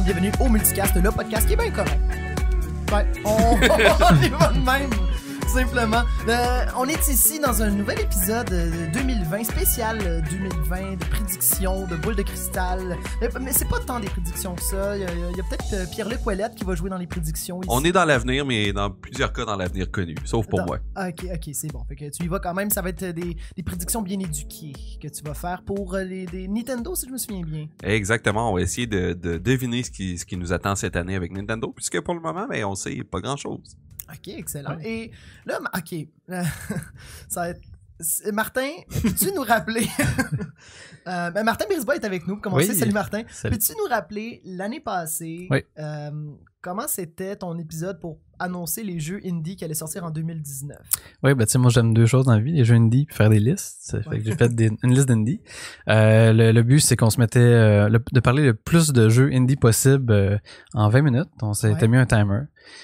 bienvenue au Multicast, le podcast qui est bien correct. Ben, on, on est de même simplement. Euh, on est ici dans un nouvel épisode 2020, euh, spécial 2020 euh, de prédictions, de boules de cristal. Mais c'est pas tant des prédictions que ça. Il y a, peut-être Pierre-Luc qui va jouer dans les prédictions. On est dans l'avenir, mais dans plusieurs cas dans l'avenir connu, sauf pour moi. Ah, ok, ok, c'est bon. Fait que tu y vas quand même. Ça va être des, prédictions bien éduquées que tu vas faire pour les, Nintendo, si je me souviens bien. Exactement. On va essayer de, deviner ce qui, ce qui nous attend cette année avec Nintendo, puisque pour le moment, mais ben, on sait pas grand-chose. OK, excellent. Et là, OK, ça être Martin, peux-tu nous rappeler euh, ben, Martin Brisbois est avec nous. Comment c'est? Salut Martin. Peux-tu nous rappeler l'année passée euh, comment c'était ton épisode pour annoncer les jeux indie qui allaient sortir en 2019. Oui, ben tu sais, moi j'aime deux choses dans la vie, les jeux indie puis faire des listes. Fait que j'ai fait une liste d'indie. Euh, le, but, c'est qu'on se mettait euh, de parler le plus de jeux indie possible euh, en 20 minutes. On s'était mis un timer.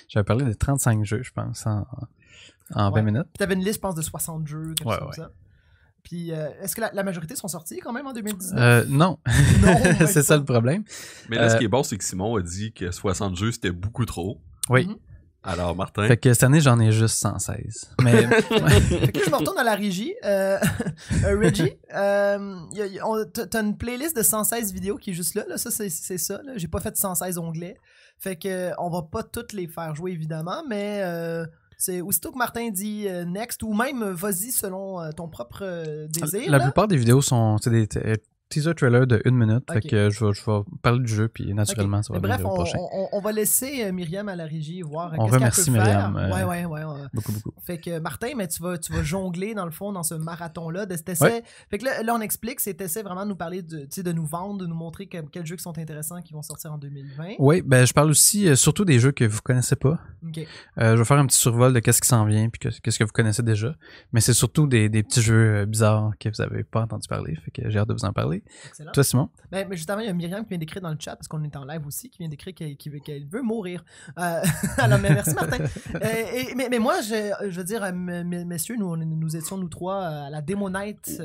J'avais parlé de 35 jeux, je pense, en, 20 minutes. Tu t'avais une liste, je pense, de 60 jeux, quelque chose comme ça. Puis, est-ce que la, majorité sont sortis quand même en 2019? non. c'est ça. le problème. Mais là, ce qui est bon, c'est que Simon a dit que 60 jeux, c'était beaucoup trop. Oui. Mm-hmm. Alors, Martin. Fait que cette année, j'en ai juste 116. Mais. fait que je me retourne à la régie. Euh, euh Reggie, euh, t'as une playlist de 116 vidéos qui est juste là. Ça, c'est ça. J'ai pas fait 116 onglets. Fait que euh, on va pas toutes les faire jouer, évidemment, mais. Euh, c'est aussitôt que Martin dit next ou même vas-y selon ton propre ah, désir. La plupart des vidéos sont teaser trailer de une minute. Fait que je vais, parler du jeu, puis naturellement, ça va bref, venir prochain. On, va laisser euh, Myriam à la régie voir euh, on remercie peut faire. Euh, ouais, ouais, Beaucoup, beaucoup. Fait que Martin, mais tu vas, tu vas jongler dans le fond dans ce marathon-là de cet essai. Fait que là, on explique, cet essai vraiment de nous parler, de, de nous vendre, de nous montrer quels jeux qui sont intéressants qui vont sortir en 2020. Oui, ben je parle aussi surtout des jeux que vous connaissez pas. je vais faire un petit survol de qu'est-ce qui s'en vient, puis qu'est-ce que vous connaissez déjà. Mais c'est surtout des, petits jeux bizarres que vous n'avez pas entendu parler. Fait que j'ai hâte de vous en parler. Excellent. Toi, Simon? Ben, mais justement, il y a Myriam qui vient d'écrire dans le chat, parce qu'on est en live aussi, qui vient d'écrire qu'elle veut mourir. Euh, alors, merci, Martin. Euh, et, mais, mais, moi, je, je veux dire, euh, messieurs, nous, nous étions, nous trois, à la Démo l'année passée.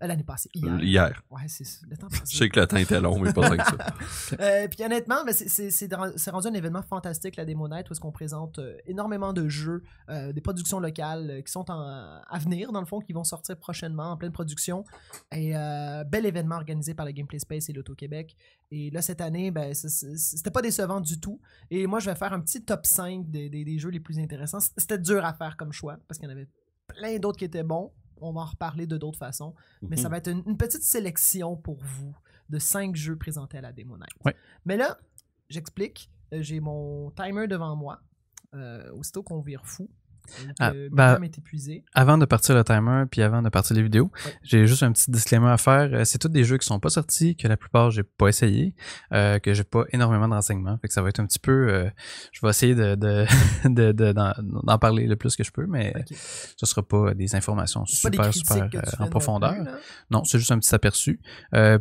l'année passée, hier. c'est le Je sais que le temps était long, mais pas tant que ça. puis honnêtement, ben, c'est rendu un événement fantastique, la Démo Night, où est-ce qu'on présente énormément de jeux, des productions locales qui sont en, à venir, dans le fond, qui vont sortir prochainement en pleine production. Et euh, bel événement organisé par la Gameplay Space et l'Auto-Québec. Et là, cette année, ben, c'était pas décevant du tout. Et moi, je vais faire un petit top 5 des, jeux les plus intéressants. C'était dur à faire comme choix, parce qu'il y en avait plein d'autres qui étaient bons. On va en reparler de d'autres façons. Mais mhm. ça va être une, petite sélection pour vous de 5 jeux présentés à la Démo Mais là, j'explique. Euh, j'ai mon timer devant moi. Euh, aussitôt qu'on vire fou, ah, euh, bah, épuisé. Avant de partir le timer, puis avant de partir les vidéos, j'ai juste un petit disclaimer à faire. Euh, c'est tous des jeux qui sont pas sortis, que la plupart j'ai pas essayé, euh, que j'ai pas énormément de renseignements. Fait que ça va être un petit peu. Euh, je vais essayer d'en de, de, parler le plus que je peux, mais okay. ce sera pas des informations super, super en profondeur. non, c'est juste un petit aperçu.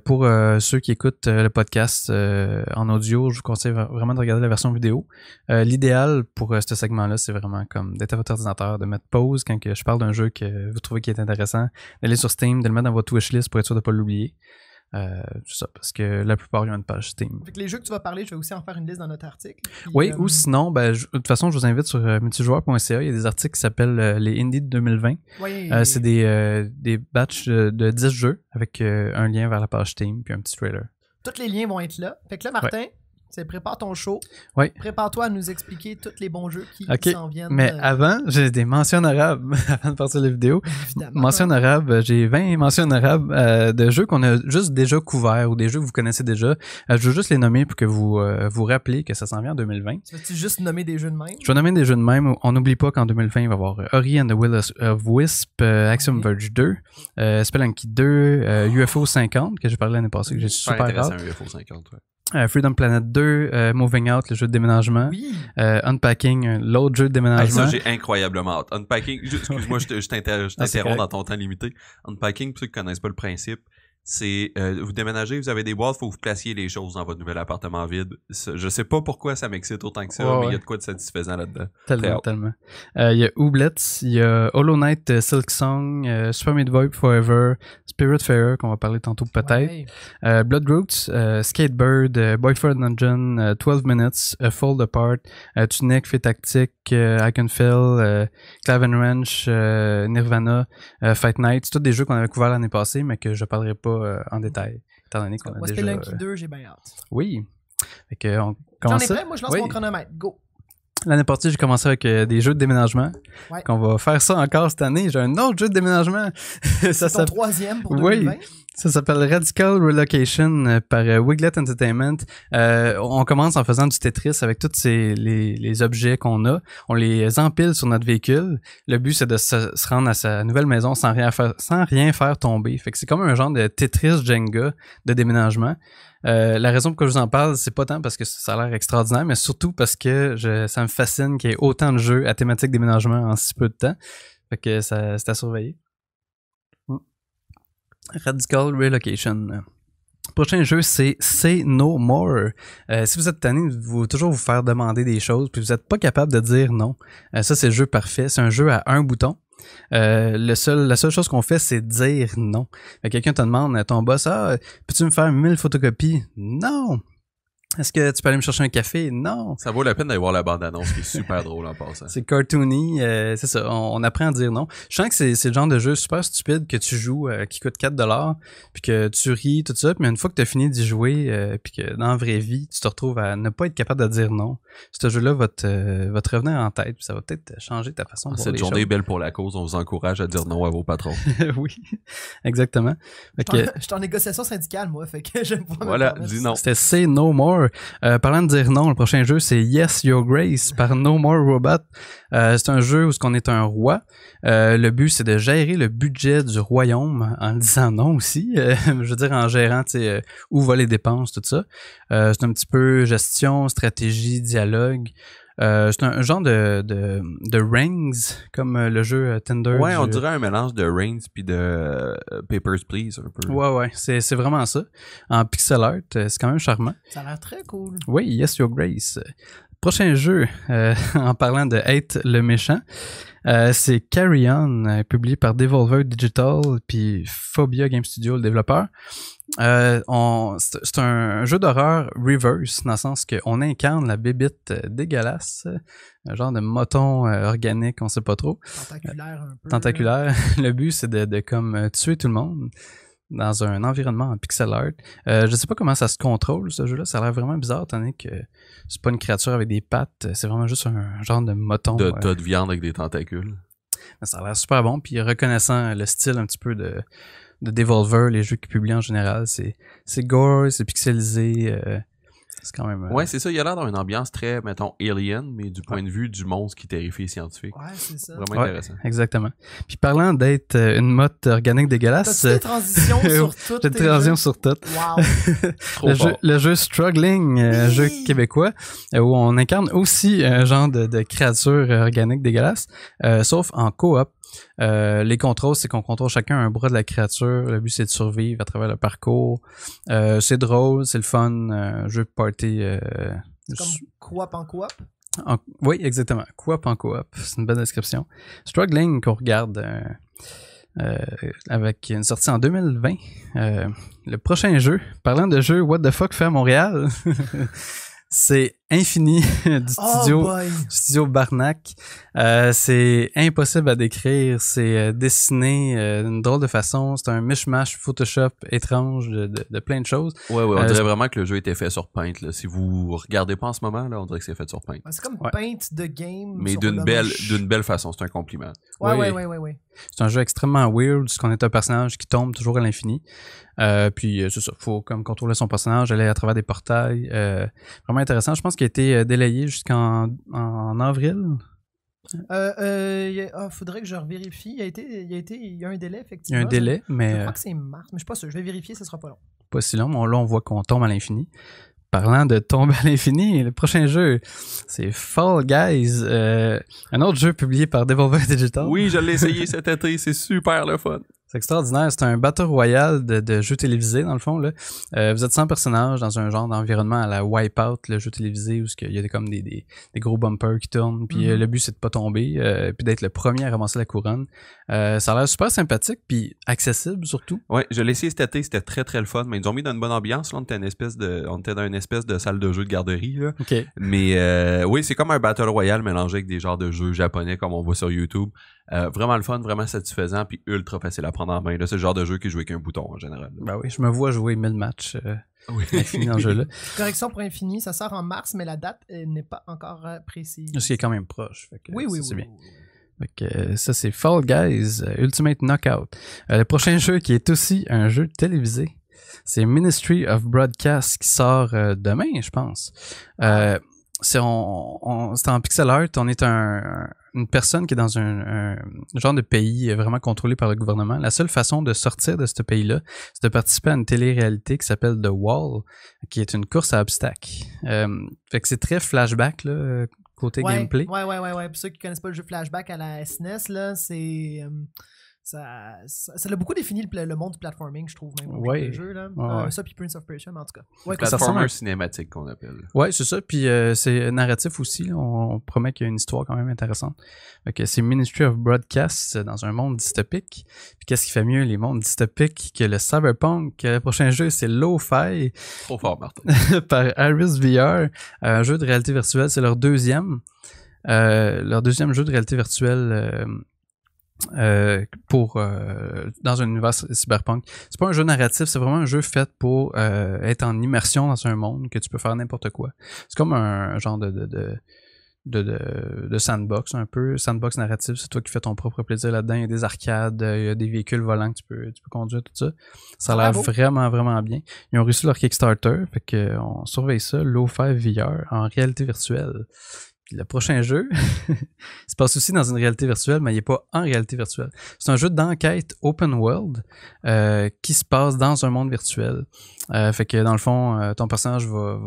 pour ceux qui écoutent le podcast en audio, je vous conseille vraiment de regarder la version vidéo. L'idéal pour ce segment-là, c'est vraiment comme d'être à votre ordinateur, de mettre pause quand je parle d'un jeu que vous trouvez qui est intéressant, d'aller sur Steam, de le mettre dans votre wishlist pour être sûr de ne pas l'oublier. Tout euh, ça, parce que la plupart, ont une page Steam. les jeux que tu vas parler, je vais aussi en faire une liste dans notre article. oui, euh, ou sinon, ben, de toute façon, je vous invite sur euh, multijoueur.ca. Il y a des articles qui s'appellent les Indies de 2020. c'est des, des batchs de 10 jeux avec un lien vers la page Steam puis un petit trailer. Tous les liens vont être là. Fait que là, Martin, c'est prépare ton show. Oui. Prépare-toi à nous expliquer tous les bons jeux qui s'en viennent. Mais euh, avant, j'ai des mentions arabes avant de partir la vidéo. Mentions arabes. Euh, j'ai 20 mentions arabes euh, de jeux qu'on a juste déjà couverts ou des jeux que vous connaissez déjà. je veux juste les nommer pour que vous vous rappelez que ça s'en vient en 2020. Tu veux juste nommer des jeux de même? Je vais nommer des jeux de même. On n'oublie pas qu'en 2020, il va y avoir Ori and the Will of Wisp, Axiom Verge 2, Spelunky 2, UFO 50, que j'ai parlé l'année passée, que j'ai super hâte. UFO 50, ouais. Euh, Freedom Planet 2, euh, Moving Out, le jeu de déménagement. Oui. Euh, Unpacking, l'autre jeu de déménagement. Ah, ça, j'ai incroyablement hâte. Unpacking, excuse-moi, je ah, t'interromps dans ton temps limité. Unpacking, pour ceux qui connaissent pas le principe, c'est euh, vous déménagez, vous avez des boîtes, faut que vous placiez les choses dans votre nouvel appartement vide. Je sais pas pourquoi ça m'excite autant que ça, mais il y a de quoi de satisfaisant là-dedans. Tellement, tellement. Euh, il y a Oublets, il y a Hollow Knight, euh, Silk Song, euh, Super Meat Boy Forever, Spiritfarer, qu'on va parler tantôt peut-être, ouais. Blood Roots, Skatebird, Boyfriend Dungeon, 12 Minutes, A Fold Apart, Tunic, Fait Tactique, I Can Feel, Claven Ranch, Nirvana, Fight Night. C'est tous des jeux qu'on avait couverts l'année passée, mais que je parlerai pas euh, en détail, étant j'ai bien Oui. moi je lance mon chronomètre. Go. L'année passée, j'ai commencé avec euh, des jeux de déménagement. Ouais. Qu'on va faire ça encore cette année. J'ai un autre jeu de déménagement. C'est ton troisième pour 2020. Oui. Ça s'appelle Radical Relocation euh, par euh, Wiglet Entertainment. on commence en faisant du Tetris avec tous les, objets qu'on a. On les empile sur notre véhicule. Le but, c'est de se, rendre à sa nouvelle maison sans rien faire, sans rien faire tomber. Fait que c'est comme un genre de Tetris Jenga de déménagement. Euh, la raison pour laquelle je vous en parle, c'est pas tant parce que ça a l'air extraordinaire, mais surtout parce que ça me fascine qu'il y ait autant de jeux à thématique déménagement en si peu de temps. Fait que ça, c'est à surveiller. Hmm. Radical Relocation. prochain jeu, c'est Say No More. Euh, si vous êtes tanné, vous toujours vous faire demander des choses, puis vous n'êtes pas capable de dire non. Euh, ça, c'est le jeu parfait. C'est un jeu à un bouton. Euh, la seule chose qu'on fait, c'est dire non. Quelqu'un te demande à ton boss, ah, peux-tu me faire 1000 photocopies? Non! Est-ce que tu peux aller me chercher un café? Non. Ça vaut la peine d'aller voir la bande-annonce qui est super drôle en passant. C'est cartoony, euh, c'est ça, on, apprend à dire non. Je sens que c'est le genre de jeu super stupide que tu joues, euh, qui coûte 4$, puis que tu ris, tout ça, mais une fois que tu as fini d'y jouer, euh, puis que dans la vraie vie, tu te retrouves à ne pas être capable de dire non, ce jeu-là va, va te, revenir en tête, puis ça va peut-être changer ta façon de ah, Cette journée belle pour la cause, on vous encourage à dire non à vos patrons. oui, exactement. je suis en, négociation syndicale, moi, fait que j'aime pas Voilà, dis non. C'était « say no more ». Euh, parlant de dire non, le prochain jeu, c'est Yes, Your Grace par No More Robot. Euh, c'est un jeu où ce qu'on est un roi. Euh, le but, c'est de gérer le budget du royaume en disant non aussi. je veux dire, en gérant où vont les dépenses, tout ça. c'est un petit peu gestion, stratégie, dialogue. Euh, c'est un, genre de, de, de, Rings, comme euh, le jeu euh, Tinder. Ouais, on dirait un mélange de Rings puis de euh, Papers, Please, un peu. Ouais, ouais, c'est vraiment ça. En pixel art, c'est quand même charmant. Ça a l'air très cool. Oui, Yes, Your Grace. Prochain jeu, en parlant de Hate le méchant, c'est Carry On, publié par Devolver Digital puis Phobia Game Studio, le développeur. Euh, c'est un jeu d'horreur reverse, dans le sens qu'on incarne la bébite euh, dégueulasse, un genre de moton euh, organique, on sait pas trop. Tentaculaire un peu. Tentaculaire. le but, c'est de, comme tuer tout le monde dans un environnement en pixel art. Je je sais pas comment ça se contrôle, ce jeu-là. Ça a l'air vraiment bizarre, tandis que c'est pas une créature avec des pattes, c'est vraiment juste un genre de moton. De de viande avec des tentacules. Ça a l'air super bon, puis reconnaissant le style un petit peu de de Devolver, les jeux qui publient en général, c'est gore, c'est pixelisé. Euh, c'est quand même. Euh, ouais, c'est ça. Il y a l'air dans une ambiance très, mettons, alien, mais du point de vue du monstre qui terrifie les scientifiques. Ouais, c'est ça. Vraiment intéressant. Exactement. Puis parlant d'être euh, une motte organique dégueulasse. T'as sur tout. sur Wow. le, Jeu, le Struggling, un jeu québécois, où on incarne aussi un genre de, de créature organique dégueulasse, sauf en coop. Euh, les contrôles, c'est qu'on contrôle chacun un bras de la créature. Le but, c'est de survivre à travers le parcours. Euh, c'est drôle, c'est le fun. Euh, jeu party. comme coop en coop? oui, exactement. Coop en coop. C'est une bonne description. Struggling qu'on regarde. avec une sortie en 2020. le prochain jeu, parlant de jeu What the fuck fait à Montréal, c'est infini du oh, studio, studio Barnac. Euh, c'est impossible à décrire. C'est euh, dessiné euh, d'une drôle de façon. C'est un mishmash Photoshop étrange de, plein de choses. Ouais, ouais, on dirait vraiment que le jeu était fait sur Paint. Si vous regardez pas en ce moment, là, on dirait que c'est fait sur Paint. C'est comme Paint de game. Mais d'une belle, d'une belle façon. C'est un compliment. Ouais, ouais, ouais, ouais. ouais c'est un jeu extrêmement weird, qu'on est un personnage qui tombe toujours à l'infini. Euh, puis c'est ça, faut comme contrôler son personnage, aller à travers des portails. vraiment intéressant. Je pense que qui a été euh, délayé jusqu'en en avril. Euh, euh, ah, faudrait que je revérifie. Il y, a été, il, a un délai, effectivement. Il y a un délai, mais. Je crois euh, que c'est mars, mais je ne sais pas sûr. Je vais vérifier, ce ne sera pas long. Pas si long, mais là, on voit qu'on tombe à l'infini. Parlant de tomber à l'infini, le prochain jeu, c'est Fall Guys, euh, un autre jeu publié par Devolver Digital. Oui, je l'ai essayé cet été, c'est super le fun. C'est extraordinaire. C'est un battle royal de, jeux télévisés, dans le fond. Là. Euh, vous êtes 100 personnages dans un genre d'environnement à la Wipeout, le jeu télévisé, où il y a des, comme des, gros bumpers qui tournent. Puis euh, mm-hmm. le but, c'est de pas tomber, euh, puis d'être le premier à ramasser la couronne. Euh, ça a l'air super sympathique, puis accessible surtout. Oui, je l'ai essayé cet été, c'était très très le fun. Mais ils ont mis dans une bonne ambiance. Là, on était, de, on dans une espèce de salle de jeu de garderie. Là. Mais oui, c'est comme un battle royal mélangé avec des genres de jeux japonais comme on voit sur YouTube. vraiment le fun, vraiment satisfaisant, puis ultra facile à prendre c'est le genre de jeu qui joue avec un bouton en général. Ben oui, je me vois jouer 1000 matchs euh, jeu Correction pour infini, ça sort en mars, mais la date n'est pas encore euh, précise. Ce qui est quand même proche. oui, oui, ça, c'est Fall Guys euh, Ultimate Knockout. le prochain jeu qui est aussi un jeu télévisé, c'est Ministry of Broadcast qui sort demain, je pense. c'est en pixel art, on est un, une personne qui est dans un, genre de pays vraiment contrôlé par le gouvernement, la seule façon de sortir de ce pays-là, c'est de participer à une télé-réalité qui s'appelle The Wall, qui est une course à obstacles. Euh, fait que c'est très flashback, là, côté gameplay. Ouais, ouais, ouais, ouais. Pour ceux qui connaissent pas le jeu flashback à la SNES, e là, c'est. Euh, ça, ça, a beaucoup défini le, monde du platforming, je trouve, même. Le jeu, ça, puis Prince of Persia, mais en tout cas. platformer cinématique qu'on appelle. Oui, c'est ça. Puis euh, c'est narratif aussi. On, promet qu'il y a une histoire quand même intéressante. c'est Ministry of Broadcast euh, dans un monde dystopique. Puis qu'est-ce qui fait mieux les mondes dystopiques que le cyberpunk? Le prochain jeu, c'est Low fi Trop fort, Martin. par Iris VR. Un jeu de réalité virtuelle, c'est leur deuxième. Euh, leur deuxième jeu de réalité virtuelle euh, pour euh, dans un univers cyberpunk. C'est pas un jeu narratif, c'est vraiment un jeu fait pour euh, être en immersion dans un monde que tu peux faire n'importe quoi. C'est comme un, genre de de, de, de, sandbox, un peu. Sandbox narratif, c'est toi qui fais ton propre plaisir là-dedans. Il y a des arcades, il y a des véhicules volants que tu peux, tu peux conduire, tout ça. Ça a l'air vraiment, vraiment bien. Ils ont reçu leur Kickstarter, fait qu'on surveille ça, l'eau VR en réalité virtuelle le prochain jeu se passe aussi dans une réalité virtuelle, mais il n'est pas en réalité virtuelle. C'est un jeu d'enquête open world euh, qui se passe dans un monde virtuel. Euh, fait que dans le fond, euh, ton personnage va,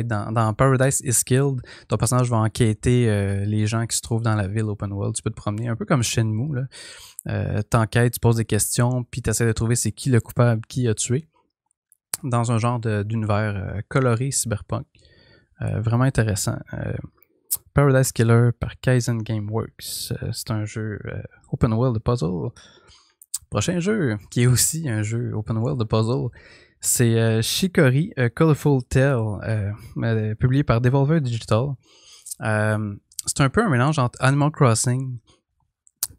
être dans, Paradise is Killed. Ton personnage va enquêter les gens qui se trouvent dans la ville open world. Tu peux te promener un peu comme Shenmue. Là. T'enquêtes, tu poses des questions, puis tu essaies de trouver c'est qui le coupable, qui a tué. Dans un genre d'univers coloré cyberpunk. vraiment intéressant. Paradise Killer par Kaizen Gameworks. Euh, c'est un jeu euh, open world de puzzle. Prochain jeu, qui est aussi un jeu open world de puzzle, c'est euh, Shikori Colorful Tale, publié par Devolver Digital. c'est un peu un mélange entre Animal Crossing,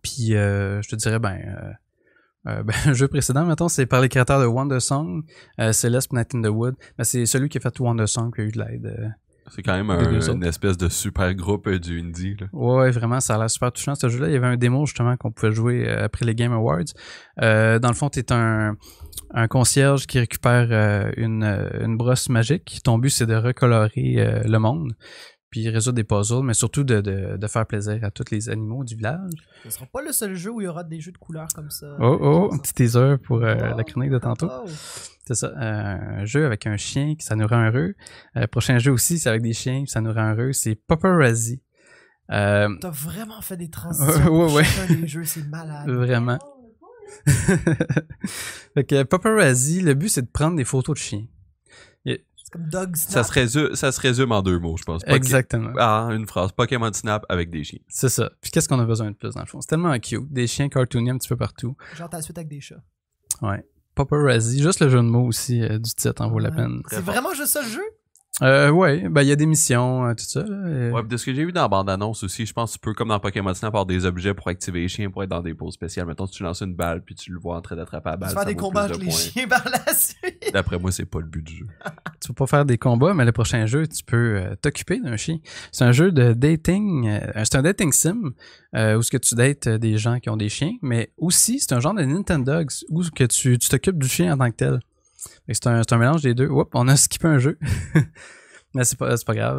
puis je te dirais, ben. un ben, jeu précédent, maintenant, c'est par les créateurs de Wonder Song, Celeste Night in the Wood. Ben, c'est celui qui a fait Wonder Song qui a eu de l'aide c'est quand même une espèce de super groupe euh, du indie. Là. Ouais, vraiment, ça a l'air super touchant ce jeu-là. Il y avait un démo justement qu'on pouvait jouer euh, après les Game Awards. Euh, dans le fond, t'es un, un concierge qui récupère une, brosse magique. Ton but, c'est de recolorer le monde puis résoudre des puzzles, mais surtout de, de, faire plaisir à tous les animaux du village. Ce sera pas le seul jeu où il y aura des jeux de couleurs comme ça. Oh, oh, un petit teaser pour euh, oh, la chronique de tantôt. Oh. C'est ça, un jeu avec un chien qui ça nous rend heureux. Euh, prochain jeu aussi, c'est avec des chiens qui ça nous rend heureux, c'est Paparazzi. Euh, T'as vraiment fait des transitions ouais, ouais, ouais. jeux, c'est malade. Vraiment. Oh, fait que Paparazzi, le but c'est de prendre des photos de chiens. Ça se, résume, ça se résume en deux mots, je pense. Exactement. Ah, une phrase. Pokémon Snap avec des chiens. C'est ça. Puis qu'est-ce qu'on a besoin de plus, dans le fond? C'est tellement cute. Des chiens cartoony un petit peu partout. Genre, t'as la suite avec des chats. Ouais. Paparazzi, juste le jeu de mots aussi euh, du titre en vaut la peine. C'est vraiment juste ça le jeu? Euh, ouais, ben, il y a des missions, euh, tout ça. Ouais, de ce que j'ai vu dans la bande-annonce aussi, je pense que tu peux, comme dans Pokémon Snap, avoir des objets pour activer les chiens pour être dans des poses spéciales. Mettons, si tu lances une balle puis tu le vois en train d'attraper la balle. Tu vas faire des combats avec les chiens par la suite. D'après moi, c'est pas le but du jeu. tu peux pas faire des combats, mais le prochain jeu, tu peux euh, t'occuper d'un chien. C'est un jeu de dating. Euh, c'est un dating sim où ce que tu dates des gens qui ont des chiens, mais aussi, c'est un genre de Nintendo où ce que tu t'occupes du chien en tant que tel. C'est un, un, mélange des deux. Oups, on a skippé un jeu. Mais c'est pas, pas grave.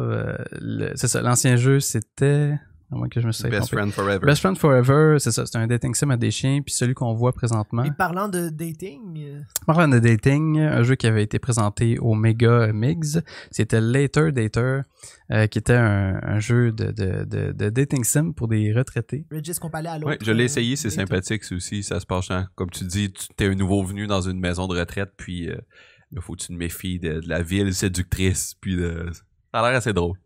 Euh, c'est ça, l'ancien jeu, c'était. Best Friend Forever. Best Friend Forever, c'est ça, c'est un dating sim à des chiens, puis celui qu'on voit présentement. Et parlant de dating. Euh, parlant de dating, un jeu qui avait été présenté au Mega Mix, c'était Later Dater, euh, qui était un, jeu de, de, de, dating sim pour des retraités. Regis parlait à l'autre. Oui, je l'ai euh, essayé, c'est sympathique, c'est aussi, ça se passe, comme tu dis, tu un nouveau venu dans une maison de retraite, puis il faut que tu te méfies de, la ville séductrice, puis ça a l'air assez drôle.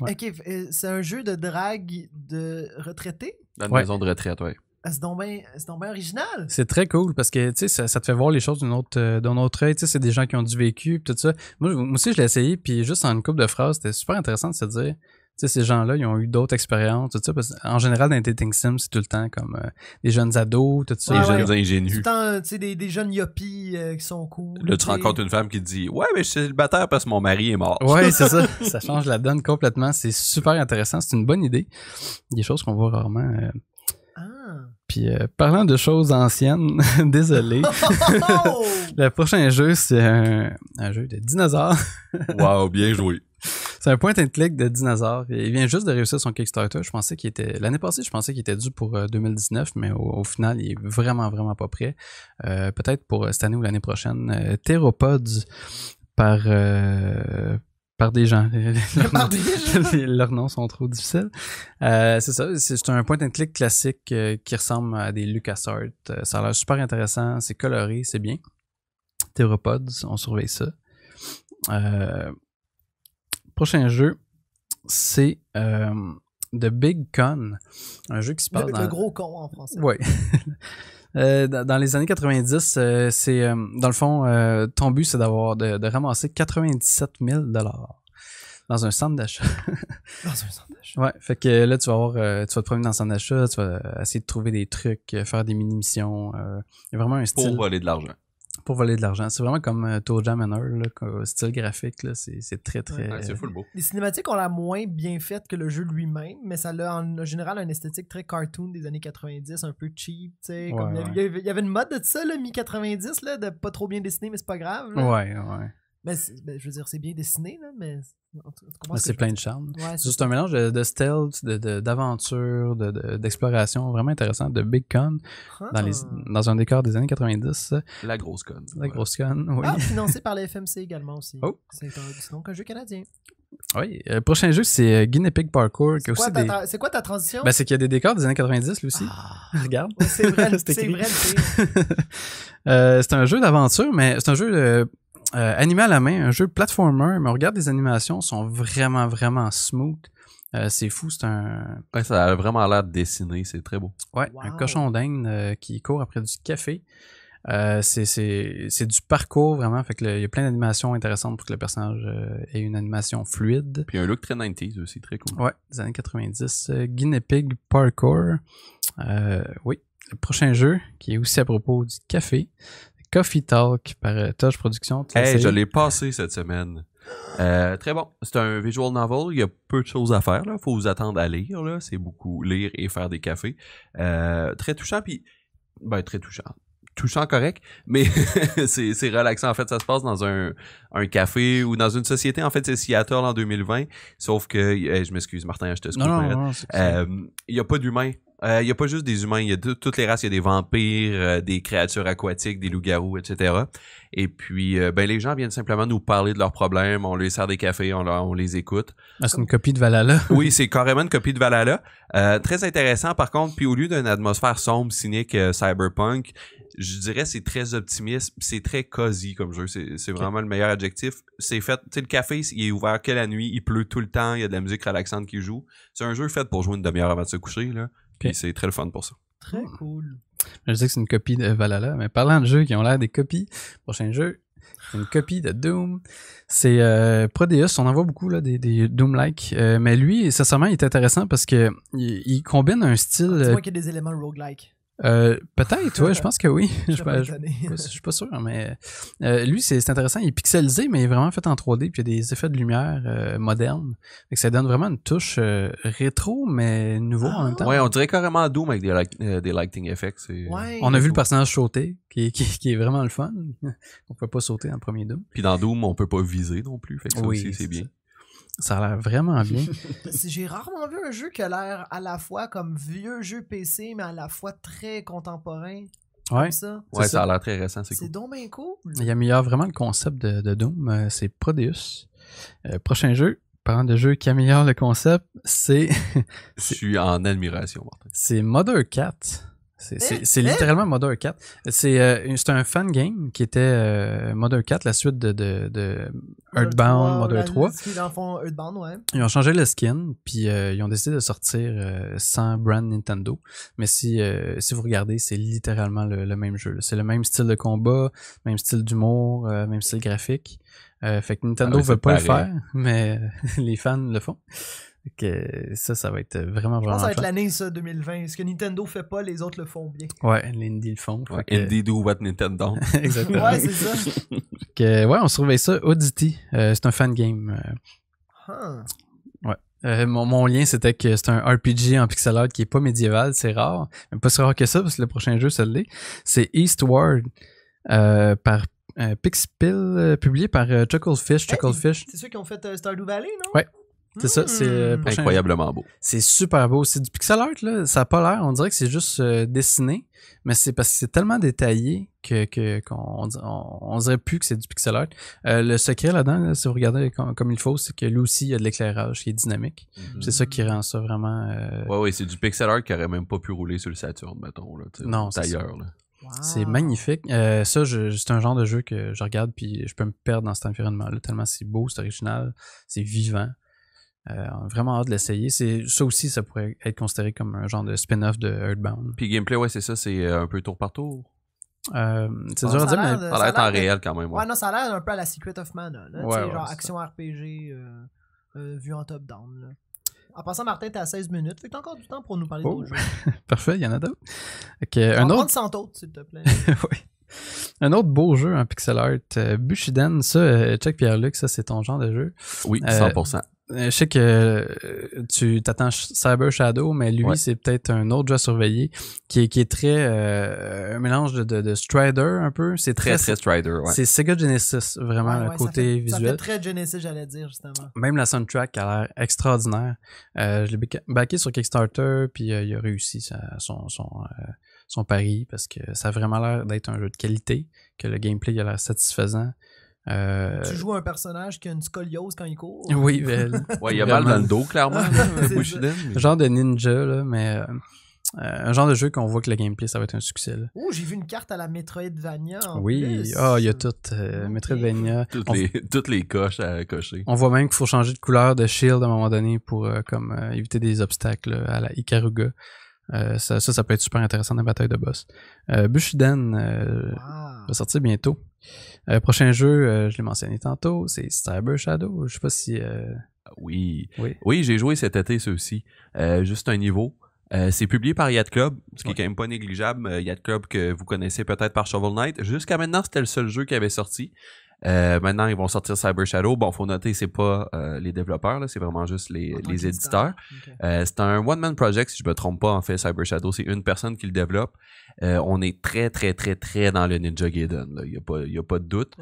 Ok, euh, c'est un jeu de drague de retraité? Dans une maison de retraite, oui. Ah, c'est donc bien original. C'est très cool parce que ça, te fait voir les choses d'une autre, euh, d'un autre œil. C'est des gens qui ont du vécu tout ça. Moi, moi aussi, je l'ai essayé, puis juste en une coupe de phrases, c'était super intéressant de se dire sais, ces gens-là, ils ont eu d'autres expériences, tout ça. en général, dans les dating sims, c'est tout le temps comme euh, des jeunes ados, tout ça. Des jeunes Ingénus. Tout le temps, des, jeunes yuppies euh, qui sont cool. Là, tu rencontres une femme qui dit Ouais, mais je suis célibataire parce que mon mari est mort. Ouais, c'est ça. Ça change la donne complètement. C'est super intéressant. C'est une bonne idée. Des choses qu'on voit rarement. Euh. Ah. Puis parlant de choses anciennes, désolé. Oh! le prochain jeu, c'est un, un, jeu de dinosaures. Waouh, bien joué. C'est un point and click de dinosaure. Il vient juste de réussir son Kickstarter. Je pensais qu'il était. L'année passée, je pensais qu'il était dû pour 2019, euh, mais au, final, il est vraiment, vraiment pas prêt. Euh, peut-être pour euh, cette année ou l'année prochaine. Théropods par. par des gens. Leurs, noms, sont trop difficiles. Euh, c'est ça, c'est un point and click classique qui ressemble à des LucasArts. ça a l'air super intéressant, c'est coloré, c'est bien. Théropods, on surveille ça. Euh prochain jeu, c'est euh, The Big Con, un jeu qui se passe le, dans... gros con en français. Oui. Euh, dans les années 90, euh, c'est dans le fond, ton but c'est d'avoir de, ramasser 97 000 dollars dans un centre d'achat. dans un centre d'achat. Ouais, fait que là tu vas avoir, tu vas te promener dans un centre d'achat, tu vas essayer de trouver des trucs, faire des mini missions. Il y a vraiment un style. Pour voler de l'argent pour voler de l'argent. C'est vraiment comme euh, style graphique. Là, c'est, très, très. c'est full beau. Les cinématiques ont la moins bien faite que le jeu lui-même, mais ça a en général une esthétique très cartoon des années 90, un peu cheap. comme, il, y avait, une mode de ça, le mi-90, là, de pas trop bien dessiner mais c'est pas grave. Ouais, ouais. Mais ben, ben, je veux dire, c'est bien dessiné, là, mais. Ben, c'est plein de charme. c'est juste un mélange de, de stealth, d'aventure, de, d'exploration, vraiment intéressant, de big con ah. dans, les, dans, un décor des années 90. La grosse con. La grosse con, oui. Ah, financé par la FMC également aussi. Oh. C'est donc un jeu canadien. Oui, euh, prochain jeu, c'est euh, Guinea Pig Parkour. C'est quoi, quoi, ta transition? Ben, c'est qu'il y a des décors des années 90, Lucie. aussi. Ah. Regarde. c'est vrai, c'est vrai. Euh, c'est un jeu d'aventure, mais c'est un jeu... de... Animal euh, animé à la main, un jeu platformer, mais regarde les animations, sont vraiment, vraiment smooth. Euh, c'est fou, c'est un. Ben, ça a vraiment l'air de dessiner, c'est très beau. Ouais, un cochon d'Inde euh, qui court après du café. c'est du parcours vraiment. Fait il y a plein d'animations intéressantes pour que le personnage ait une animation fluide. Puis un look très 90s aussi, très cool. Ouais, des années 90. Guinea Pig Parkour. oui, le prochain jeu qui est aussi à propos du café. Coffee Talk par euh, Touch Productions. Hey, je l'ai passé cette semaine. Euh, très bon. C'est un visual novel. Il y a peu de choses à faire. Il faut vous attendre à lire. C'est beaucoup lire et faire des cafés. Euh, très touchant. Puis, ben, très touchant touchant correct, mais c'est relaxant. En fait, ça se passe dans un, un café ou dans une société. En fait, c'est Seattle en 2020, sauf que... Euh, je m'excuse, Martin, je te euh, Il n'y a pas d'humains euh, il n'y a pas juste des humains, il y a toutes les races, il y a des vampires, des créatures aquatiques, des loups-garous, etc. Et puis, ben, les gens viennent simplement nous parler de leurs problèmes, on les sert des cafés, on, les écoute. Ah, c'est une copie de Valhalla. oui, c'est carrément une copie de Valhalla. très intéressant, par contre, puis au lieu d'une atmosphère sombre, cynique, cyberpunk, je dirais c'est très optimiste, c'est très cosy comme jeu. C'est vraiment le meilleur adjectif. C'est fait, tu sais, le café, il est ouvert que la nuit, il pleut tout le temps, il y a de la musique relaxante qui joue. C'est un jeu fait pour jouer une demi-heure avant de se coucher, là. c'est très le fun pour ça. Très hmm. cool. Je sais que c'est une copie de Valhalla, mais parlant de jeux qui ont l'air des copies, prochain jeu, c'est une copie de Doom. C'est euh, Prodeus, on en voit beaucoup là, des, Doom-like. Euh, mais lui, sincèrement, il est intéressant parce que il, combine un style. tu ah, euh, qu'il y a des éléments roguelike. Euh, peut-être, ouais, je pense que oui. je, suis pas sûr, mais euh, lui, c'est intéressant. Il est pixelisé, mais il est vraiment fait en 3D, puis il y a des effets de lumière euh, modernes. ça donne vraiment une touche rétro, mais nouveau en ah, même temps. Ouais, on dirait carrément Doom avec des, lighting effects. on a vu le personnage sauter, qui, est vraiment le fun. on peut pas sauter en premier Doom. Puis dans Doom, on peut pas viser non plus. aussi, c'est bien. Ça a l'air vraiment bien. J'ai rarement vu un jeu qui a l'air à la fois comme vieux jeu PC, mais à la fois très contemporain. Ouais. Ça. ouais, ça. a l'air très récent. C'est cool. Doom cool. Il améliore vraiment le concept de, de Doom. Euh, c'est Prodeus. Euh, prochain jeu, parlant de jeu qui améliore le concept, c'est. Je suis en admiration, Martin. C'est Mother Cat. C'est hein? Hein? littéralement Modern 4. C'est euh, un fan game qui était euh, Modern 4, la suite de, de, de Earthbound, Modern 3. Ils ont changé le skin, puis euh, ils ont décidé de sortir euh, sans brand Nintendo. Mais si, euh, si vous regardez, c'est littéralement le, même jeu. C'est le même style de combat, même style d'humour, même style graphique. fait que Nintendo ah veut pas le faire, mais les fans le font. Que ça, ça va être vraiment, vraiment. ça va être l'année, ça, 2020. Ce que Nintendo fait pas, les autres le font bien. Ouais, l'Indie le font. Ouais, Indie do what Nintendo. Exactement. Ouais, c'est ça. que, ouais, on se trouvait ça. Audity, euh, c'est un fan game. Euh. Ouais. Euh, mon, mon, lien, c'était que c'est un RPG en pixel art qui est pas médiéval, c'est rare. Mais pas si rare que ça, parce que le prochain jeu, ça l'est. C'est Eastward euh, par Pixpil, publié par Chucklefish. Chucklefish. C'est ceux qui ont fait Stardew Valley, non? Ouais. C'est ça, c'est euh, hmm. incroyablement beau. C'est super beau. C'est du pixel art, là. Ça n'a pas l'air. On dirait que c'est juste euh, dessiné, mais c'est parce que c'est tellement détaillé que qu'on on, dirait plus que c'est du pixel art. Euh, le secret là-dedans, si vous regardez comme, il faut, c'est que lui aussi, il y a de l'éclairage qui est dynamique. Mhm. C'est ça qui rend ça vraiment. Oui, Ouais, c'est du pixel art qui n'aurait même pas pu rouler sur le Saturn, mettons. Là, non, c'est Là. C'est magnifique. ça, c'est un genre de jeu que je regarde puis je peux me perdre dans cet environnement-là, tellement c'est beau, c'est original, c'est vivant. Euh, vraiment hâte de l'essayer. Ça aussi, ça pourrait être considéré comme un genre de spin-off de Earthbound. Puis gameplay, ouais, c'est ça, c'est euh, un peu tour par tour. Euh, c'est dur à dire, mais. Ça a l'air en réel quand même. Ouais. non, ça a l'air un peu à la Secret of Mana. ouais, genre action RPG euh, euh, vue en top-down. En passant, Martin, t'es à 16 minutes. Fait que t'as encore du temps pour nous parler oh. d'autres jeux. Parfait, il y en a d'autres. un autre. s'il te plaît. oui. Un autre beau jeu en pixel art, euh, Bushiden, ça, euh, check Pierre-Luc, ça c'est ton genre de jeu. Oui, 100%. Euh, je sais que tu t'attends Cyber Shadow, mais lui, c'est peut-être un autre jeu à surveiller qui est, très un mélange de, Strider un peu. C'est très, très, Strider, ouais. C'est Sega Genesis, vraiment, le côté visuel. Ça fait très Genesis, j'allais dire, justement. Même la soundtrack a l'air extraordinaire. je l'ai backé sur Kickstarter, puis il a réussi son, son son pari parce que ça a vraiment l'air d'être un jeu de qualité, que le gameplay a l'air satisfaisant. Euh, tu joues un personnage qui a une scoliose quand il court. Oui, ben, ouais, il y a mal dans le dos, clairement. Ah, genre de ninja, là, mais. Euh, euh, un genre de jeu qu'on voit que le gameplay, ça va être un succès. Oh, j'ai vu une carte à la Metroidvania. En oui, ah, il y a toutes. Metroidvania. Toutes, les, toutes, les, coches à cocher. On voit même qu'il faut changer de couleur de shield à un moment donné pour comme, éviter des obstacles à la Ikaruga. Euh, ça, ça, peut être super intéressant dans la bataille de boss. Euh, Bushiden euh, va sortir bientôt. prochain jeu, je l'ai mentionné tantôt, c'est Cyber Shadow. Je sais pas si. Oui. Oui, j'ai joué cet été ceux-ci. juste un niveau. c'est publié par Yacht Club, ce qui est quand même pas négligeable. Yacht Club que vous connaissez peut-être par Shovel Knight. Jusqu'à maintenant, c'était le seul jeu qui avait sorti. Euh, maintenant, ils vont sortir Cyber Shadow. Bon, faut noter, c'est pas euh, les développeurs, c'est vraiment juste les, éditeurs. Euh, c'est un one-man project, si je me trompe pas, en fait, Cyber Shadow. C'est une personne qui le développe. on est très, très, très, très dans le Ninja Gaiden. Il n'y a, pas, de doute.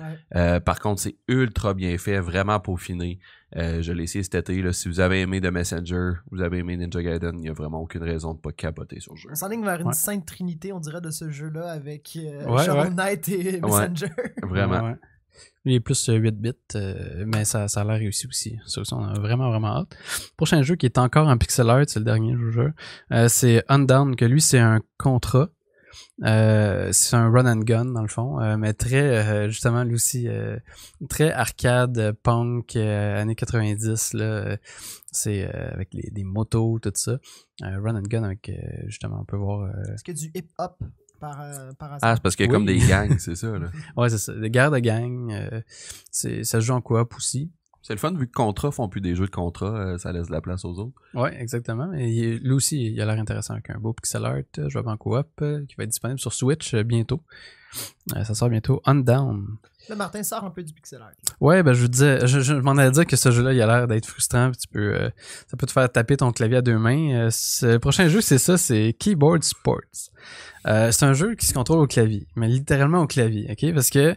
par contre, c'est ultra bien fait, vraiment peaufiné. je l'ai essayé cet été. si vous avez aimé The Messenger, vous avez aimé Ninja Gaiden, il n'y a vraiment aucune raison de ne pas capoter sur le jeu. On s'enligne vers une sainte trinité, on dirait, de ce jeu-là avec Knight et Messenger. vraiment. Il est plus 8 euh, bits, euh, mais ça, ça a l'air réussi aussi. Ça on a vraiment, vraiment hâte. Prochain jeu qui est encore en pixel art, c'est le dernier jeu, euh, c'est Undown, que lui, c'est un contrat. c'est un run and gun dans le fond, mais très justement lui aussi très arcade, punk, années 90 là. C'est avec les, des motos tout ça. run and gun avec justement on peut voir. Est-ce que du hip hop euh, ah, c'est parce qu'il y a comme des gangs, c'est ça. Là. ouais, c'est ça. Des guerres de gangs. Euh, ça se joue en coop aussi. C'est le fun, vu que Contra font plus des jeux de Contra, euh, ça laisse de la place aux autres. Ouais, exactement. Et lui aussi, il a l'air intéressant avec un beau pixel art, je en coop, qui va être disponible sur Switch bientôt. ça sort bientôt On Down. Le Martin sort un peu du pixel art. Ouais, ben je disais, je, m'en allais dit que ce jeu-là, il a l'air d'être frustrant. Tu peux, ça peut te faire taper ton clavier à deux mains. le prochain jeu, c'est ça, c'est Keyboard Sports. Euh, c'est un jeu qui se contrôle au clavier, mais littéralement au clavier, ok? Parce que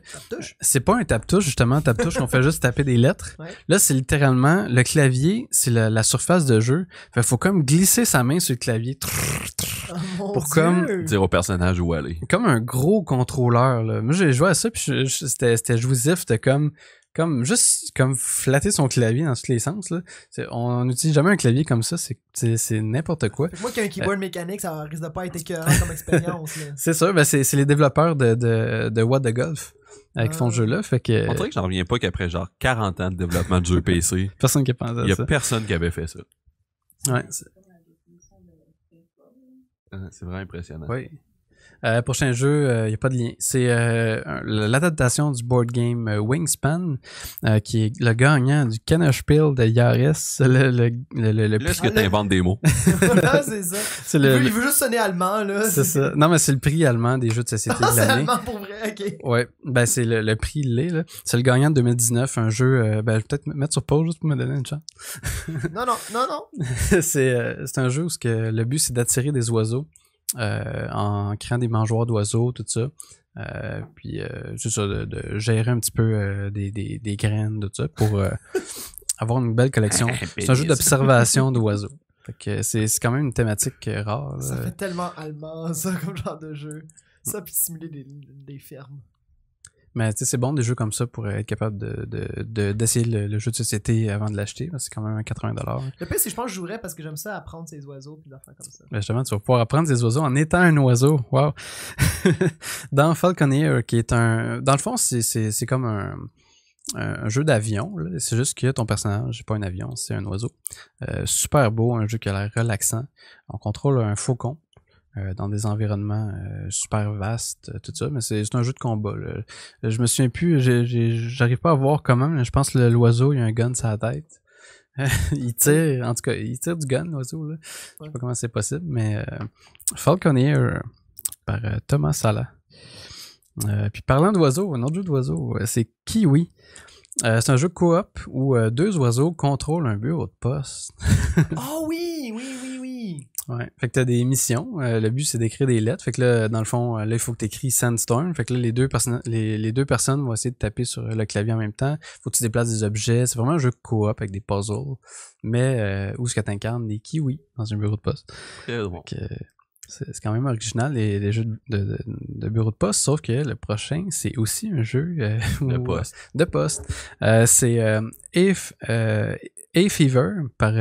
c'est pas un tap touche justement, tap touche qu'on fait juste taper des lettres. Là, c'est littéralement le clavier, c'est la, surface de jeu. Fait faut comme glisser sa main sur le clavier oh pour comme dire au personnage où aller. Comme un gros contrôleur. Là. Moi, j'ai joué à ça, puis c'était jouissif, c'était comme comme juste comme flatter son clavier dans tous les sens. Là. On n'utilise jamais un clavier comme ça, c'est n'importe quoi. Moi, qui un keyboard euh, mécanique, ça risque de pas être écœurant comme expérience. c'est sûr, ben c'est les développeurs de, de, de What the Golf avec son ce ah. jeu-là. Fait que... On dirait que j'en reviens pas qu'après genre 40 ans de développement de jeux PC, personne qui a pensé à Il y a personne qui avait fait ça. Ouais. C'est ah, vraiment impressionnant. Oui. Euh, prochain jeu, il euh, n'y a pas de lien. C'est euh, l'adaptation du board game Wingspan, qui est le gagnant du Spiel de Yaris. Le, le, le, plus que tu inventes des mots. non c'est ça. Il veut, juste sonner allemand, là. C'est ça. Non, mais c'est le prix allemand des jeux de société ah, de l'année. allemand pour vrai, ok. Ouais, ben c'est le, prix l'est, là. C'est le gagnant de 2019, un jeu. ben, je vais peut-être mettre sur pause juste pour me donner une chance. non, non, non, non. c'est un jeu où que le but, c'est d'attirer des oiseaux euh, en créant des mangeoires d'oiseaux, tout ça. Euh, puis euh, ça, de, gérer un petit peu des, graines, tout ça, pour avoir une belle collection. c'est un jeu d'observation d'oiseaux. c'est quand même une thématique rare. Ça fait tellement allemand, ça, comme genre de jeu. Ça, puis simuler des fermes. Mais c'est bon des jeux comme ça pour être capable d'essayer de, de, le, jeu de société avant de l'acheter. C'est quand même 80$. Le pire, c'est je pense que je jouerais parce que j'aime ça apprendre ces oiseaux et faire comme ça. Ben, justement, tu vas pouvoir apprendre ces oiseaux en étant un oiseau. Wow! dans Falconeer, qui est un. Dans le fond, c'est comme un jeu d'avion. C'est juste que ton personnage, c'est pas un avion, c'est un oiseau. Euh, super beau, un jeu qui a l'air relaxant. On contrôle un faucon euh, dans des environnements euh, super vastes, euh, tout ça. Mais c'est un jeu de combat. Je me souviens plus, j'arrive pas à voir comment, mais je pense que l'oiseau, a un gun sur la tête. il tire, en tout cas, il tire du gun, l'oiseau. Je sais pas comment c'est possible, mais Falcon Air par Thomas Sala. puis parlant d'oiseau, un autre jeu d'oiseau, c'est Kiwi. c'est un jeu coop où deux oiseaux contrôlent un bureau de poste. oh oui, oui, oui, oui. Ouais. Fait que t'as des missions. Euh, le but, c'est d'écrire des lettres. Fait que là, dans le fond, euh, là, il faut que t'écris Sandstorm. Fait que là, les deux, les, les, deux personnes vont essayer de taper sur le clavier en même temps. Faut que tu déplaces des objets. C'est vraiment un jeu coop avec des puzzles. Mais euh, où est-ce que t'incarnes des kiwis dans un bureau de poste? C'est quand même original, les, jeux de, de, de, bureau de poste, sauf que le prochain, c'est aussi un jeu de poste. De poste. c'est euh, A Fever par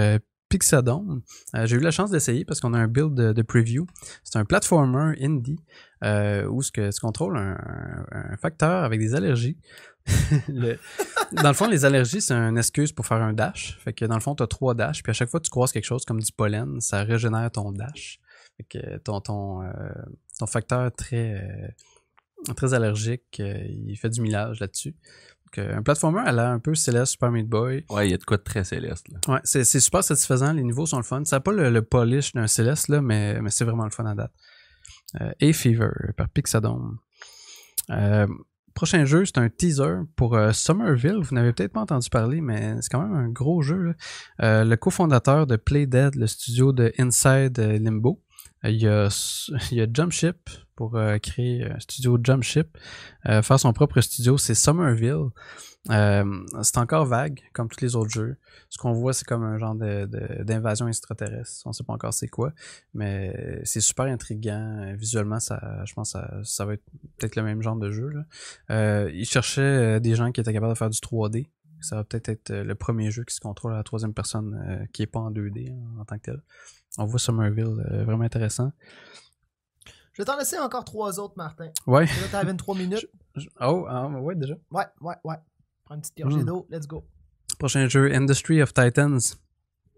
Pixadon. Euh, j'ai eu la chance d'essayer parce qu'on a un build de, preview. C'est un platformer indie euh, où ce que se contrôle un, facteur avec des allergies. dans le fond, les allergies, c'est une excuse pour faire un dash. Fait que dans le fond, tu as trois dashs, puis à chaque fois que tu croises quelque chose comme du pollen, ça régénère ton dash. Fait que ton, ton, euh, facteur très, très allergique, il fait du millage là-dessus un platformer elle a un peu céleste, Super Meat Boy. Ouais, il y a de quoi de très céleste. Là. Ouais, c'est, super satisfaisant. Les niveaux sont le fun. Ça n'a pas le, polish d'un céleste, là, mais, c'est vraiment le fun à date. Euh, a Fever par Pixadome. Euh, prochain jeu, c'est un teaser pour Summerville. Euh, Somerville. Vous n'avez peut-être pas entendu parler, mais c'est quand même un gros jeu. le cofondateur de Playdead, le studio de Inside Limbo, il y, a, il y a Jump pour euh, créer un studio Jump Ship. Euh, faire son propre studio, c'est Somerville. Euh, c'est encore vague, comme tous les autres jeux. Ce qu'on voit, c'est comme un genre d'invasion de, extraterrestre. On ne sait pas encore c'est quoi, mais c'est super intriguant. Visuellement, ça, je pense que ça, va être peut-être le même genre de jeu. Il ils cherchaient des gens qui étaient capables de faire du 3D. Ça va peut-être être le premier jeu qui se contrôle à la troisième personne qui n'est pas en 2D hein, en tant que tel. On voit Somerville, vraiment intéressant. Je vais t'en laisser encore trois autres, Martin. Ouais. Là, t'as 23 minutes. oh, ah, ouais, déjà. Ouais, ouais, ouais. Prends une petite gorgée hmm. d'eau. Let's go. Prochain jeu, Industry of Titans.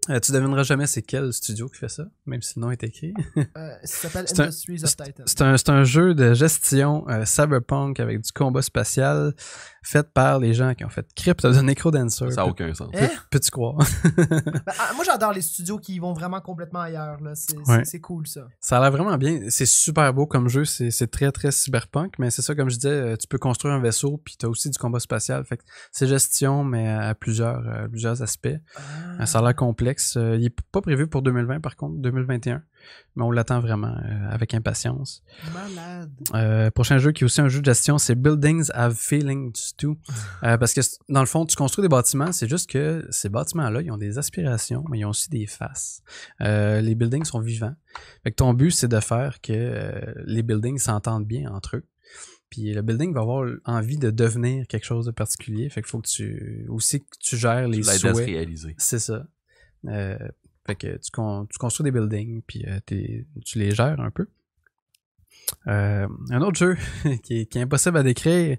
Euh, tu devineras jamais c'est quel studio qui fait ça, même si le nom est écrit. C'est un, jeu de gestion euh, cyberpunk avec du combat spatial fait par les gens qui ont fait Crypt of the Necrodancer. Ça n'a aucun sens. Hein? Peux-tu croire? Ben, ah, moi, j'adore les studios qui vont vraiment complètement ailleurs. C'est cool, ça. Ça a l'air vraiment bien. C'est super beau comme jeu. C'est très, très cyberpunk. Mais c'est ça, comme je disais, euh, tu peux construire un vaisseau, puis tu as aussi du combat spatial. Fait c'est gestion, mais à plusieurs, aspects. Ah. Ça a l'air complexe. Euh, il n'est pas prévu pour 2020, par contre, 2021. Mais on l'attend vraiment euh, avec impatience. Euh, prochain jeu qui est aussi un jeu de gestion, c'est Buildings Have Feelings Too. Ah. parce que dans le fond, tu construis des bâtiments, c'est juste que ces bâtiments-là, ils ont des aspirations, mais ils ont aussi des faces. les buildings sont vivants. Fait ton but, c'est de faire que les buildings s'entendent bien entre eux. Puis le building va avoir envie de devenir quelque chose de particulier. Fait qu'il faut que tu aussi que tu gères les souhaits. C'est ça. Euh, fait que tu, construis des buildings, puis euh, tu les gères un peu. Euh, un autre jeu qui, est, impossible à décrire,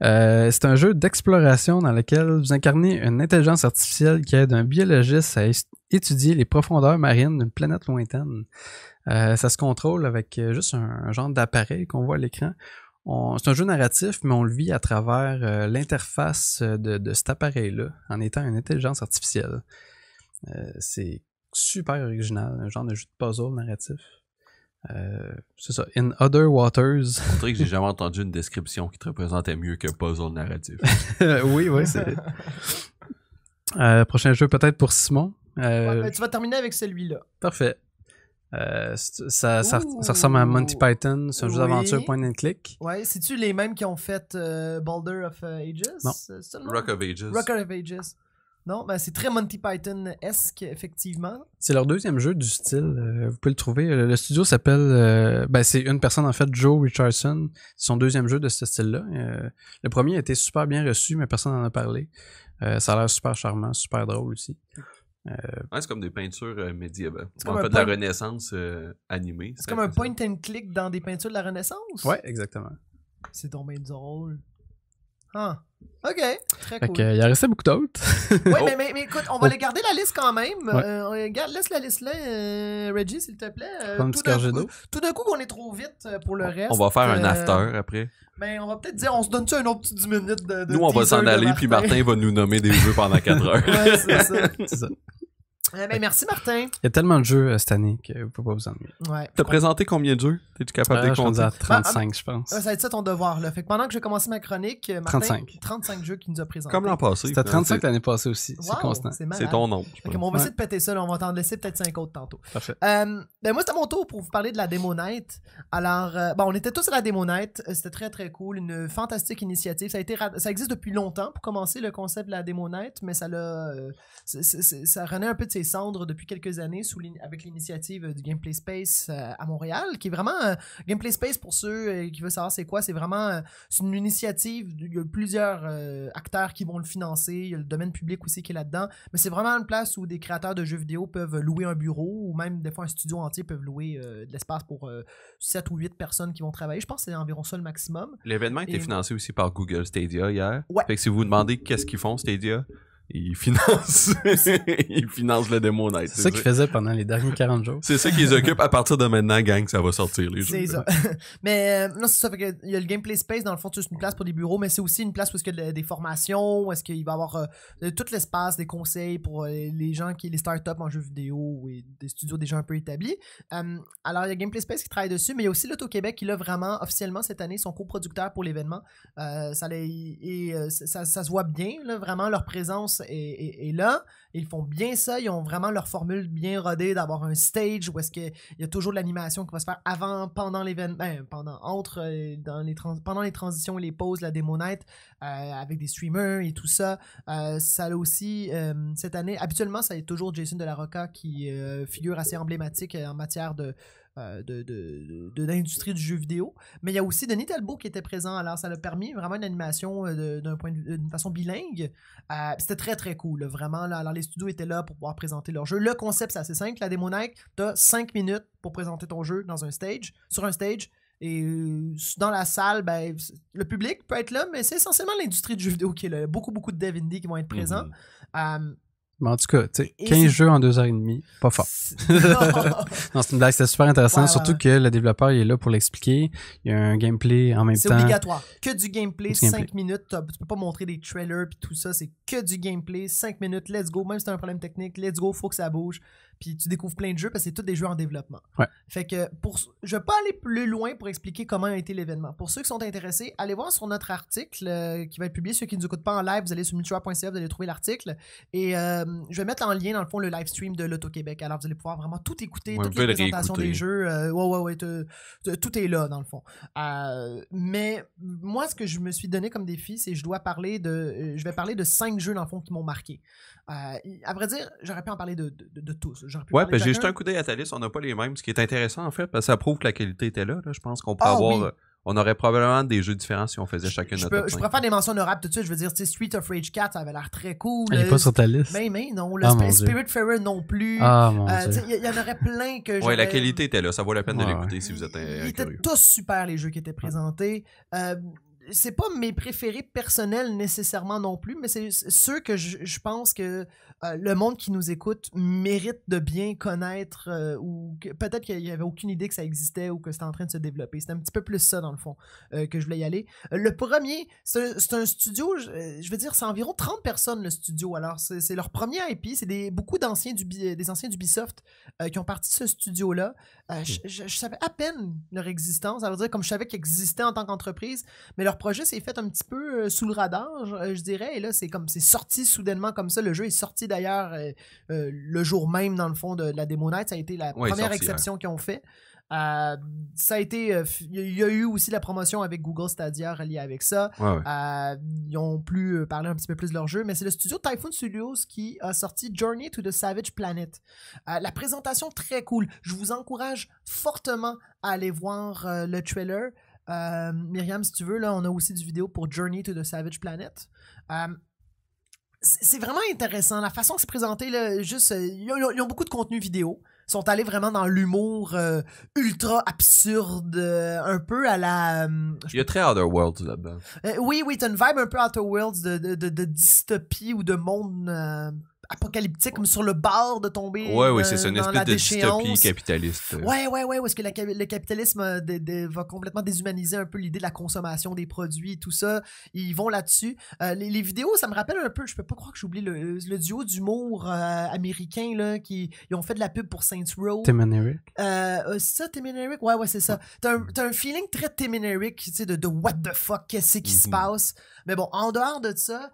c'est un jeu d'exploration dans lequel vous incarnez une intelligence artificielle qui aide un biologiste à étudier les profondeurs marines d'une planète lointaine. ça se contrôle avec juste un, genre d'appareil qu'on voit à l'écran c'est un jeu narratif, mais on le vit à travers l'interface de, cet appareil-là en étant une intelligence artificielle. Euh, c'est super original, un genre de jeu de puzzle narratif. Euh, c'est ça, In Other Waters. Je vrai que j'ai jamais entendu une description qui te représentait mieux qu'un puzzle narratif. oui, oui, c'est. Euh, prochain jeu peut-être pour Simon. Euh, ben, tu vas terminer avec celui-là. Parfait. ça, ressemble à Monty Python, c'est un jeu d'aventure point and click. Ouais, c'est-tu les mêmes qui ont fait Boulder of Ages? Rock of Ages. Rock of Ages. Non, ben c'est très Monty Python-esque, effectivement. C'est leur deuxième jeu du style. Euh, vous pouvez le trouver. Euh, le studio s'appelle. Euh, ben c'est une personne, en fait, Joe Richardson. C'est Son deuxième jeu de ce style-là. le premier a été super bien reçu, mais personne n'en a parlé. ça a l'air super charmant, super drôle aussi. c'est comme des peintures médiévales. C'est comme un peu de la Renaissance animée. C'est comme un point and click dans des peintures de la Renaissance? Ouais, exactement. C'est tombé drôle. Ah. OK. Très cool. Euh, il y en restait beaucoup d'autres. oui, mais, mais, écoute, on va oh. les garder la liste quand même. Euh, laisse la liste là, euh, Reggie, s'il te plaît. tout, d'un coup, qu'on on est trop vite pour le reste. On va faire un after après. Mais ben, on va peut-être dire, on se donne-tu un autre petit 10 minutes de. de nous, on va s'en aller, puis Martin va nous nommer des jeux pendant 4 heures. ouais, c'est ça. c'est ça. Eh ben, merci Martin. Il y a tellement de jeux euh, cette année que vous pouvez pas vous ennuyer. Ouais. as présenté combien de jeux Tu es capable euh, de compter 35, bah, je pense. Ça a été ça ton devoir. Là. Fait pendant que j'ai commencé ma chronique, euh, Martin, 35. 35 jeux qu'il nous a présentés. Comme l'an passé. C'était 35 l'année passée aussi. c'est constant. C'est ton nombre. on va essayer de péter ça. On va t'en laisser peut-être 5 autres tantôt. Parfait. ben, moi, c'est mon tour pour vous parler de la démonite. Alors, on était tous à la démonite. C'était très, très cool. Une fantastique initiative. Ça, existe depuis longtemps pour commencer le concept de la Demo mais ça l'a. ça renaît un peu de ses descendre cendres depuis quelques années avec l'initiative euh, du Gameplay Space euh, à Montréal, qui est vraiment euh, Gameplay Space pour ceux qui veulent savoir c'est quoi. C'est vraiment une initiative. Il y a plusieurs acteurs qui vont le financer. Il y a le domaine public aussi qui est là-dedans. Mais c'est vraiment une place où des créateurs de jeux vidéo peuvent louer un bureau ou même des fois un studio entier peuvent louer de l'espace pour 7 ou 8 personnes qui vont travailler. Je pense que c'est environ ça le maximum. L'événement était financé aussi par Google Stadia hier. Fait si vous vous demandez qu'est-ce qu'ils font Stadia, ils financent, le démo night. C'est ça qu'ils faisaient pendant les derniers 40 jours. C'est ça qu'ils occupent à partir de maintenant, gang, ça va sortir les C'est ça. mais euh, non, c'est ça. Fait que, il y a le gameplay space, dans le fond, c'est juste une place pour des bureaux, mais c'est aussi une place où est-ce y a des formations, où est-ce qu'il va y avoir euh, tout l'espace, des conseils pour euh, les gens qui, les startups en jeux vidéo et des studios déjà un peu établis. alors, il y a Gameplay Space qui travaille dessus, mais il y a aussi l'Auto-Québec qui, là, vraiment, officiellement, cette année, sont coproducteurs pour l'événement. ça, et, ça, ça se voit bien, là, vraiment, leur présence et là. Ils font bien ça. Ils ont vraiment leur formule bien rodée d'avoir un stage où est-ce qu'il y a toujours de l'animation qui va se faire avant, pendant l'événement, pendant, entre, euh, dans les pendant les transitions et les pauses, la démo euh, avec des streamers et tout ça. Euh, ça a aussi, cette année, habituellement, ça est toujours Jason de la Roca qui figure assez emblématique en matière de euh, de, l'industrie du jeu vidéo. Mais il y a aussi Denis Talbot qui était présent. Alors, ça l'a permis vraiment une animation euh, d'un point d'une façon bilingue. Euh, c'était très, très cool. vraiment, alors les studios étaient là pour pouvoir présenter leur jeu. Le concept, c'est assez simple. La démo Nike, tu as 5 minutes pour présenter ton jeu dans un stage, sur un stage. Et dans la salle, ben, le public peut être là, mais c'est essentiellement l'industrie du jeu vidéo qui est là. Beaucoup, beaucoup de dev indie qui vont être mhm. présents. Mais en tout cas, 15 jeux en 2 heures et pas fort. non, c'est une blague, c'était super intéressant. surtout que le développeur il est là pour l'expliquer. Il y a un gameplay en même temps. C'est obligatoire. Que du gameplay, 5 minutes. Tu peux pas montrer des trailers puis tout ça. C'est que du gameplay, 5 minutes, let's go. Même si as un problème technique, let's go, faut que ça bouge. Puis tu découvres plein de jeux parce que c'est tous des jeux en développement. Fait que pour, je vais pas aller plus loin pour expliquer comment a été l'événement. Pour ceux qui sont intéressés, allez voir sur notre article euh, qui va être publié. Ceux qui ne nous écoutent pas en live, vous allez sur Mutual.ca, vous allez trouver l'article. Et euh, je vais mettre en lien, dans le fond, le live stream de l'Auto-Québec. Alors, vous allez pouvoir vraiment tout écouter, toutes les présentations des jeux. Euh, ouais, ouais, ouais. tout est là, dans le fond. Euh, mais moi, ce que je me suis donné comme défi, c'est je dois parler de. Euh, je vais parler de cinq jeux, dans le fond, qui m'ont marqué. à vrai dire, j'aurais pu en parler de, de, tous. ouais, j'ai juste un coup d'œil à Thalys, On n'a pas les mêmes, ce qui est intéressant, en fait, parce que ça prouve que la qualité était là. Je pense qu'on peut ah avoir on aurait probablement des jeux différents si on faisait chacun notre peux, Je préfère faire des mentions honorables tout de suite. Je veux dire, Street of Rage 4, ça avait l'air très cool. Il n'est pas sur ta liste. Mais, ben, mais ben, non. Le ah, Spirit Fairer non plus. Ah, euh, il y, en aurait plein que Oui, la qualité était là. Ça vaut la peine de l'écouter si vous êtes Ils euh, étaient tous super, les jeux qui étaient présentés. Euh, c'est pas mes préférés personnels nécessairement non plus, mais c'est ceux que je, pense que euh, le monde qui nous écoute mérite de bien connaître euh, ou peut-être qu'il n'y avait aucune idée que ça existait ou que c'était en train de se développer. C'est un petit peu plus ça dans le fond euh, que je voulais y aller. Le premier, c'est un studio, je, veux dire, c'est environ 30 personnes le studio. Alors c'est leur premier IP, c'est beaucoup d'anciens du des anciens d'Ubisoft qui ont parti ce studio là. Euh, hmm. je, savais à peine leur existence. Ça dire, comme je savais qu'ils existaient en tant qu'entreprise, mais leur projet s'est fait un petit peu euh, sous le radar, euh, je, dirais. Et là, c'est comme c'est sorti soudainement comme ça. Le jeu est sorti d'ailleurs le jour même, dans le fond, de, la démo Ça a été la première exception qu'ils ont fait. Euh, ça a été, euh, il y a eu aussi la promotion avec Google Stadia reliée avec ça. Euh, ils ont plus parlé un petit peu plus de leur jeu, mais c'est le studio Typhoon Studios qui a sorti Journey to the Savage Planet. la présentation très cool. Je vous encourage fortement à aller voir le trailer. Myriam, si tu veux, là, on a aussi du vidéo pour Journey to the Savage Planet c'est vraiment intéressant la façon que c'est présenté là, juste ils ont, beaucoup de contenu vidéo sont allés vraiment dans l'humour euh, ultra absurde, euh, un peu à la. Euh, Il y a très Outer Worlds là-dedans. oui, oui, t'as une vibe un peu Outer Worlds de, de, de dystopie ou de monde apocalyptique, comme sur le bord de tomber. Ouais, oui, c'est euh, une espèce de dystopie capitaliste. Euh. Ouais ouais ouais parce que le capitalisme euh, va complètement déshumaniser un peu l'idée de la consommation des produits, et tout ça. Ils vont là-dessus. les, vidéos, ça me rappelle un peu, je peux pas croire que j'oublie le, le, duo d'humour américain, là, qui ont fait de la pub pour Saints Row. Tim Eric. ça, Tim Eric, ouais, ouais, c'est ça. T'as un, un feeling très Tim Eric, tu sais, de, what the fuck, qu'est-ce qui se mm-hmm. passe. Mais bon, en dehors de ça,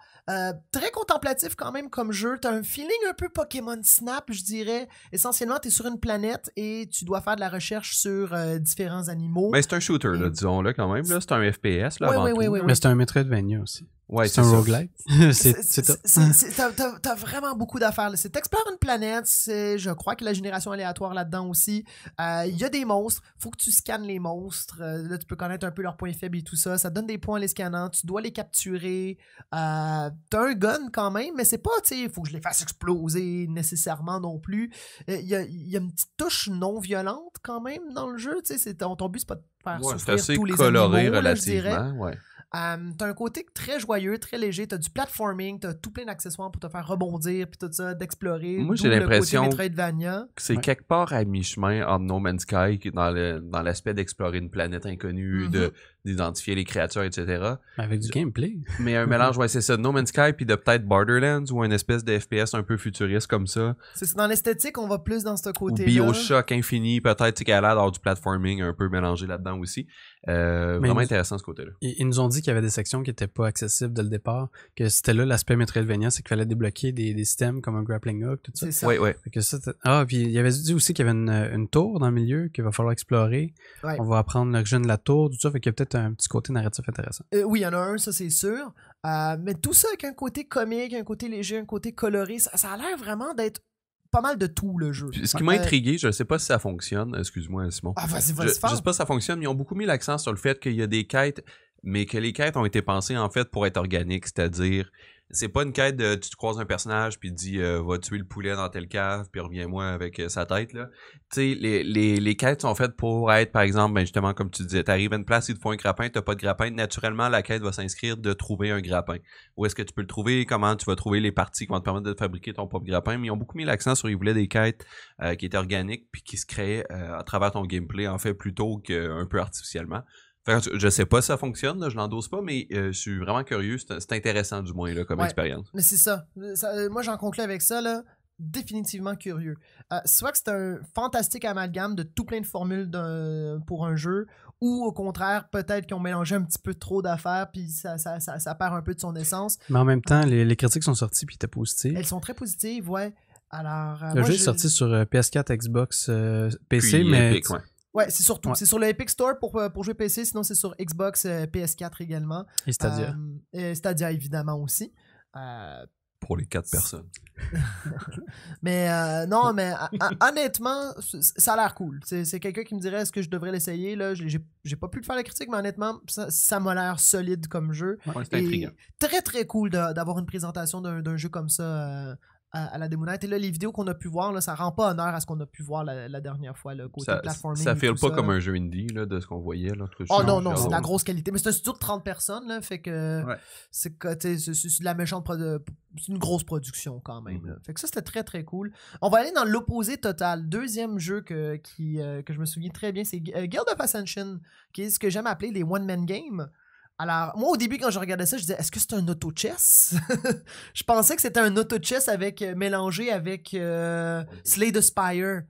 très contemplatif quand même comme jeu. T'as un feeling un peu Pokémon Snap, je dirais. Essentiellement, tu es sur une planète et tu dois faire de la recherche sur euh, différents animaux. Mais ben, c'est un shooter, disons, le quand même. C'est un FPS, avant tout. Mais c'est un Metroidvania aussi. Ouais, c'est un roguelite. T'as vraiment beaucoup d'affaires. C'est Explorer une planète. Je crois que la génération aléatoire là-dedans aussi. Euh, il y a des monstres. Faut que tu scannes les monstres. Euh, là, tu peux connaître un peu leurs points faibles et tout ça. Ça donne des points en les scannant. Tu dois les capturer. Euh, T'as un gun quand même, mais c'est pas, tu sais, faut que je les fasse exploser nécessairement non plus. Euh, il y a, y, a, une petite touche non violente quand même dans le jeu. Ton, ton but, c'est pas de faire souffrir tous les coloré relativement, Ouais. Euh, t'as un côté très joyeux, très léger. T'as du platforming, t'as tout plein d'accessoires pour te faire rebondir, puis tout ça, d'explorer. Moi, j'ai l'impression que c'est quelque part à mi-chemin entre No Man's Sky dans l'aspect d'explorer une planète inconnue, mm-hmm. de d'identifier les créatures, etc. Avec du gameplay. Mais un mélange, ouais, c'est ça, de No Man's Sky puis de peut-être Borderlands ou un espèce de FPS un peu futuriste comme ça. C'est dans l'esthétique, on va plus dans ce côté-là. Bioshock infini, peut-être qu'elle a l'air d'avoir du platforming un peu mélangé là-dedans aussi. Euh, vraiment intéressant ce côté-là. Ils, nous ont dit qu'il y avait des sections qui n'étaient pas accessibles dès le départ, que c'était là l'aspect Metroidvania, c'est qu'il fallait débloquer des, systèmes comme un grappling hook, tout ça. ça. Oui, oui. ah, puis il y avait dit aussi qu'il y avait une, tour dans le milieu qu'il va falloir explorer. On va apprendre l'origine de la tour, tout ça, fait qu'il y a peut-être un petit côté narratif intéressant. Euh, oui, il y en a un, ça c'est sûr. Euh, mais tout ça avec un côté comique, un côté léger, un côté coloré, ça, a l'air vraiment d'être pas mal de tout le jeu. Ce qui m'a euh, intrigué, je ne sais pas si ça fonctionne, excuse-moi Simon. Ah, vas-y, vas-y, je, sais pas si ça fonctionne, ils ont beaucoup mis l'accent sur le fait qu'il y a des quêtes, mais que les quêtes ont été pensées en fait pour être organiques, c'est-à-dire c'est pas une quête de tu te croises un personnage puis dis euh, va tuer le poulet dans telle cave puis reviens-moi avec euh, sa tête là. Tu sais les, les, les, quêtes sont faites pour être par exemple ben, justement comme tu disais, t'arrives à une place il te faut un grappin, t'as pas de grappin, naturellement la quête va s'inscrire de trouver un grappin. Où est-ce que tu peux le trouver, comment tu vas trouver les parties qui vont te permettre de fabriquer ton propre grappin, mais ils ont beaucoup mis l'accent sur ils voulaient des quêtes euh, qui étaient organiques puis qui se créaient à travers ton gameplay en fait plutôt qu'un peu artificiellement. Je je sais pas si ça fonctionne, je l'endosse pas, mais euh, je suis vraiment curieux. C'est intéressant du moins comme expérience. Mais c'est ça. Euh, moi, j'en conclue avec ça. définitivement curieux. Euh, soit que c'est un fantastique amalgame de tout plein de formules pour un jeu, ou au contraire, peut-être qu'ils ont mélangé un petit peu trop d'affaires, puis ça, perd un peu de son essence. Mais en même temps, les, critiques sont sorties, puis étaient positives. Elles sont très positives, ouais. Alors, le jeu est sorti sur PS4, Xbox, PC, mais Ouais, c'est surtout. C'est sur le Epic Store pour, euh, pour jouer PC, sinon c'est sur Xbox, euh, PS4 également. Et Stadia. Euh, et Stadia, évidemment, aussi. pour les quatre personnes. mais non, mais honnêtement, ça a l'air cool. C'est quelqu'un qui me dirait est-ce que je devrais l'essayer. J'ai pas pu le faire la critique, mais honnêtement, ça, ça m'a l'air solide comme jeu. très très cool d'avoir une présentation d'un jeu comme ça à, la Et là, les vidéos qu'on a pu voir, là, ça rend pas honneur à ce qu'on a pu voir la, dernière fois, le côté ça, platforming. Ça pas comme un jeu indie de ce qu'on voyait. oh non, non, c'est de la grosse qualité. Mais c'est un studio de 30 personnes, là, fait que c'est de la méchante. C'est une grosse production quand même. Mhm. Fait que ça, c'était très très cool. On va aller dans l'opposé total. Deuxième jeu que, qui, euh, que je me souviens très bien, c'est euh, Guild of Ascension, qui est ce que j'aime appeler les one-man games. Alors, moi, au début, quand je regardais ça, je disais, est-ce que c'est un auto-chess? je pensais que c'était un auto-chess avec, euh, mélangé avec euh, Slade Slay Spire.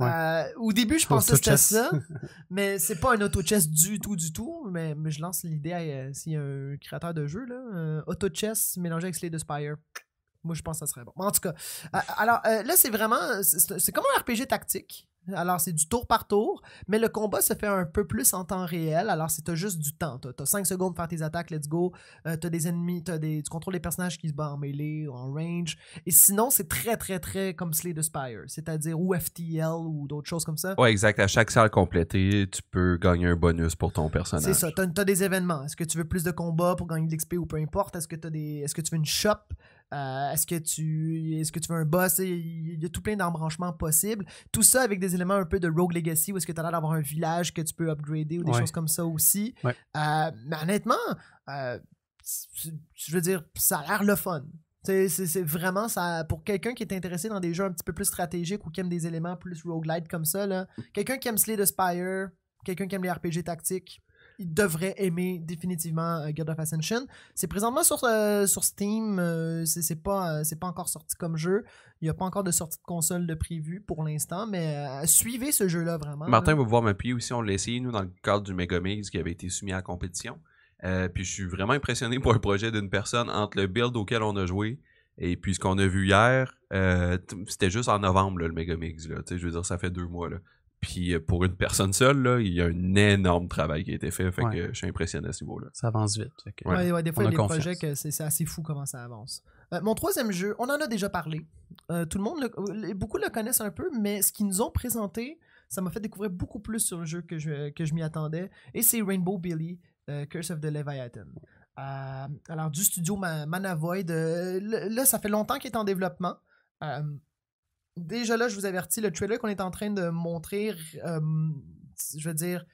Euh, au début, je pensais que c'était ça, mais c'est pas un auto-chess du tout, du tout. Mais, je lance l'idée s'il y a un créateur de jeu, auto-chess mélangé avec Slay the Spire. Moi, je pense que ça serait bon. En tout cas, euh, alors euh, là, c'est vraiment. C'est comme un RPG tactique. Alors, c'est du tour par tour, mais le combat se fait un peu plus en temps réel. Alors, c'est juste du temps. T'as as 5 secondes pour faire tes attaques, let's go. Euh, t'as des ennemis, des, tu contrôles les personnages qui se battent en mêlée, en range. Et sinon, c'est très, très, très comme Slay the Spire, c'est-à-dire ou FTL ou d'autres choses comme ça. Ouais, exact. À chaque salle complétée, tu peux gagner un bonus pour ton personnage. C'est ça. T'as as des événements. Est-ce que tu veux plus de combats pour gagner de l'XP ou peu importe Est-ce que, des, est -ce que tu veux une shop euh, est-ce que tu est-ce que tu veux un boss il y a tout plein d'embranchements possibles tout ça avec des éléments un peu de Rogue Legacy où est-ce que tu as l'air d'avoir un village que tu peux upgrader ou des choses comme ça aussi euh, mais honnêtement euh, je veux dire ça a l'air le fun c'est vraiment ça. Pour quelqu'un qui est intéressé dans des jeux un petit peu plus stratégiques ou qui aime des éléments plus roguelite comme ça, quelqu'un qui aime Slay the Spire, quelqu'un qui aime les RPG tactiques, il devrait aimer définitivement euh, Guild of Ascension. C'est présentement sur, euh, sur Steam, euh, ce c'est pas, pas encore sorti comme jeu. Il n'y a pas encore de sortie de console de prévu pour l'instant, mais suivez ce jeu-là vraiment. Martin va pouvoir m'appuyer aussi, on l'a essayé nous dans le cadre du Mega Mix qui avait été soumis à la compétition. puis je suis vraiment impressionné pour le projet d'une personne entre le build auquel on a joué. Et puis ce qu'on a vu hier, c'était juste en novembre le Megamix. Là, je veux dire, ça fait deux mois. Là. Puis euh, pour une personne seule, il y a un énorme travail qui a été fait. Fait je suis impressionné à ce niveau-là. Ça avance vite. Que... des fois, il y a des projets que c'est assez fou comment ça avance. Euh, mon troisième jeu, on en a déjà parlé. Euh, tout le monde, beaucoup le connaissent un peu, mais ce qu'ils nous ont présenté, ça m'a fait découvrir beaucoup plus sur le jeu que je, que je m'y attendais. Et c'est Rainbow Billy, Curse of the Leviathan. alors, du studio Manavoid, là, ça fait longtemps qu'il est en développement déjà là, je vous avertis, le trailer qu'on est en train de montrer, euh, je veux dire,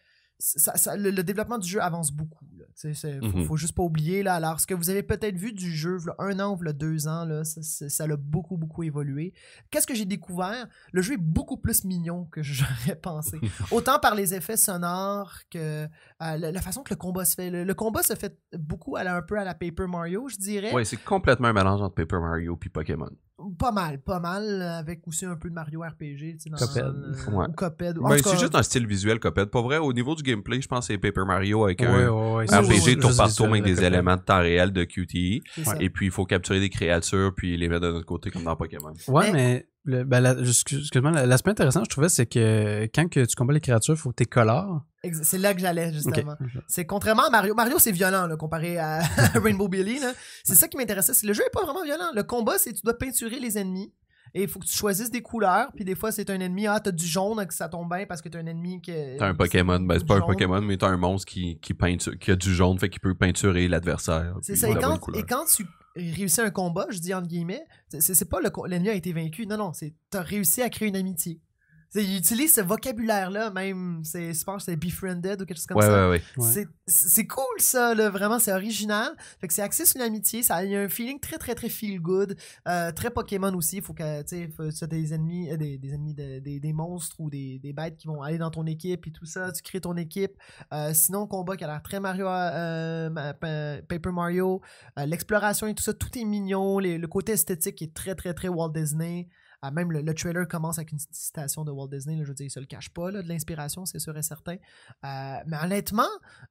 le, développement du jeu avance beaucoup. Il faut, mhm. faut, juste pas oublier. Là, alors, ce que vous avez peut-être vu du jeu, un an ou deux ans, ça l'a beaucoup, beaucoup évolué. Qu'est-ce que j'ai découvert? Le jeu est beaucoup plus mignon que j'aurais pensé. Autant par les effets sonores que euh, la, façon que le combat se fait. Le, combat se fait beaucoup à un peu à la Paper Mario, je dirais. Oui, c'est complètement un mélange entre Paper Mario et Pokémon pas mal, pas mal, euh, avec aussi un peu de Mario RPG, tu dans Coped. Euh, ou Coped. Ben, c'est juste un style visuel Coped. Pas vrai, au niveau du gameplay, je pense que c'est Paper Mario avec un RPG tour par tour avec des éléments de temps réel de QTE. Et puis, il faut capturer des créatures puis les mettre de notre côté comme dans Pokémon. Ouais, mais ben, excuse-moi, l'aspect intéressant, je trouvais, c'est que quand que tu combats les créatures, il faut tes colores. C'est là que j'allais, justement. C'est contrairement à Mario. Mario, c'est violent, comparé à Rainbow Billy. C'est ça qui m'intéressait. Le jeu n'est pas vraiment violent. Le combat, c'est tu dois peinturer les ennemis. Et il faut que tu choisisses des couleurs. Puis des fois, c'est un ennemi. Ah, t'as du jaune, que ça tombe bien parce que t'as un ennemi qui. T'as un Pokémon. Ben, c'est pas un Pokémon, mais t'as un monstre qui, qui, qui a du jaune, fait qu'il peut peinturer l'adversaire. C'est ça. et quand, tu « réussir un combat, je dis entre guillemets, c'est pas l'ennemi a été vaincu, non, non, c'est t'as réussi à créer une amitié il utilise ce vocabulaire-là, même. C'est, je pense c'est befriended ou quelque chose comme ça. Ouais, ouais. C'est, cool, ça, vraiment. C'est original. Fait que c'est axé sur l'amitié. Ça il y a un feeling très, très, très feel good. Euh, très Pokémon aussi. Il faut que tu as des ennemis, euh, des, des, ennemis des, des, monstres ou des, des, bêtes qui vont aller dans ton équipe et tout ça. Tu crées ton équipe. Euh, sinon, combat qui a l'air très Mario, euh, Paper Mario. l'exploration et tout ça. Tout est mignon. le côté esthétique est très, très, très Walt Disney même le, trailer commence avec une citation de Walt Disney. je veux dire, il se le cache pas de l'inspiration, c'est sûr et certain. Euh, mais honnêtement,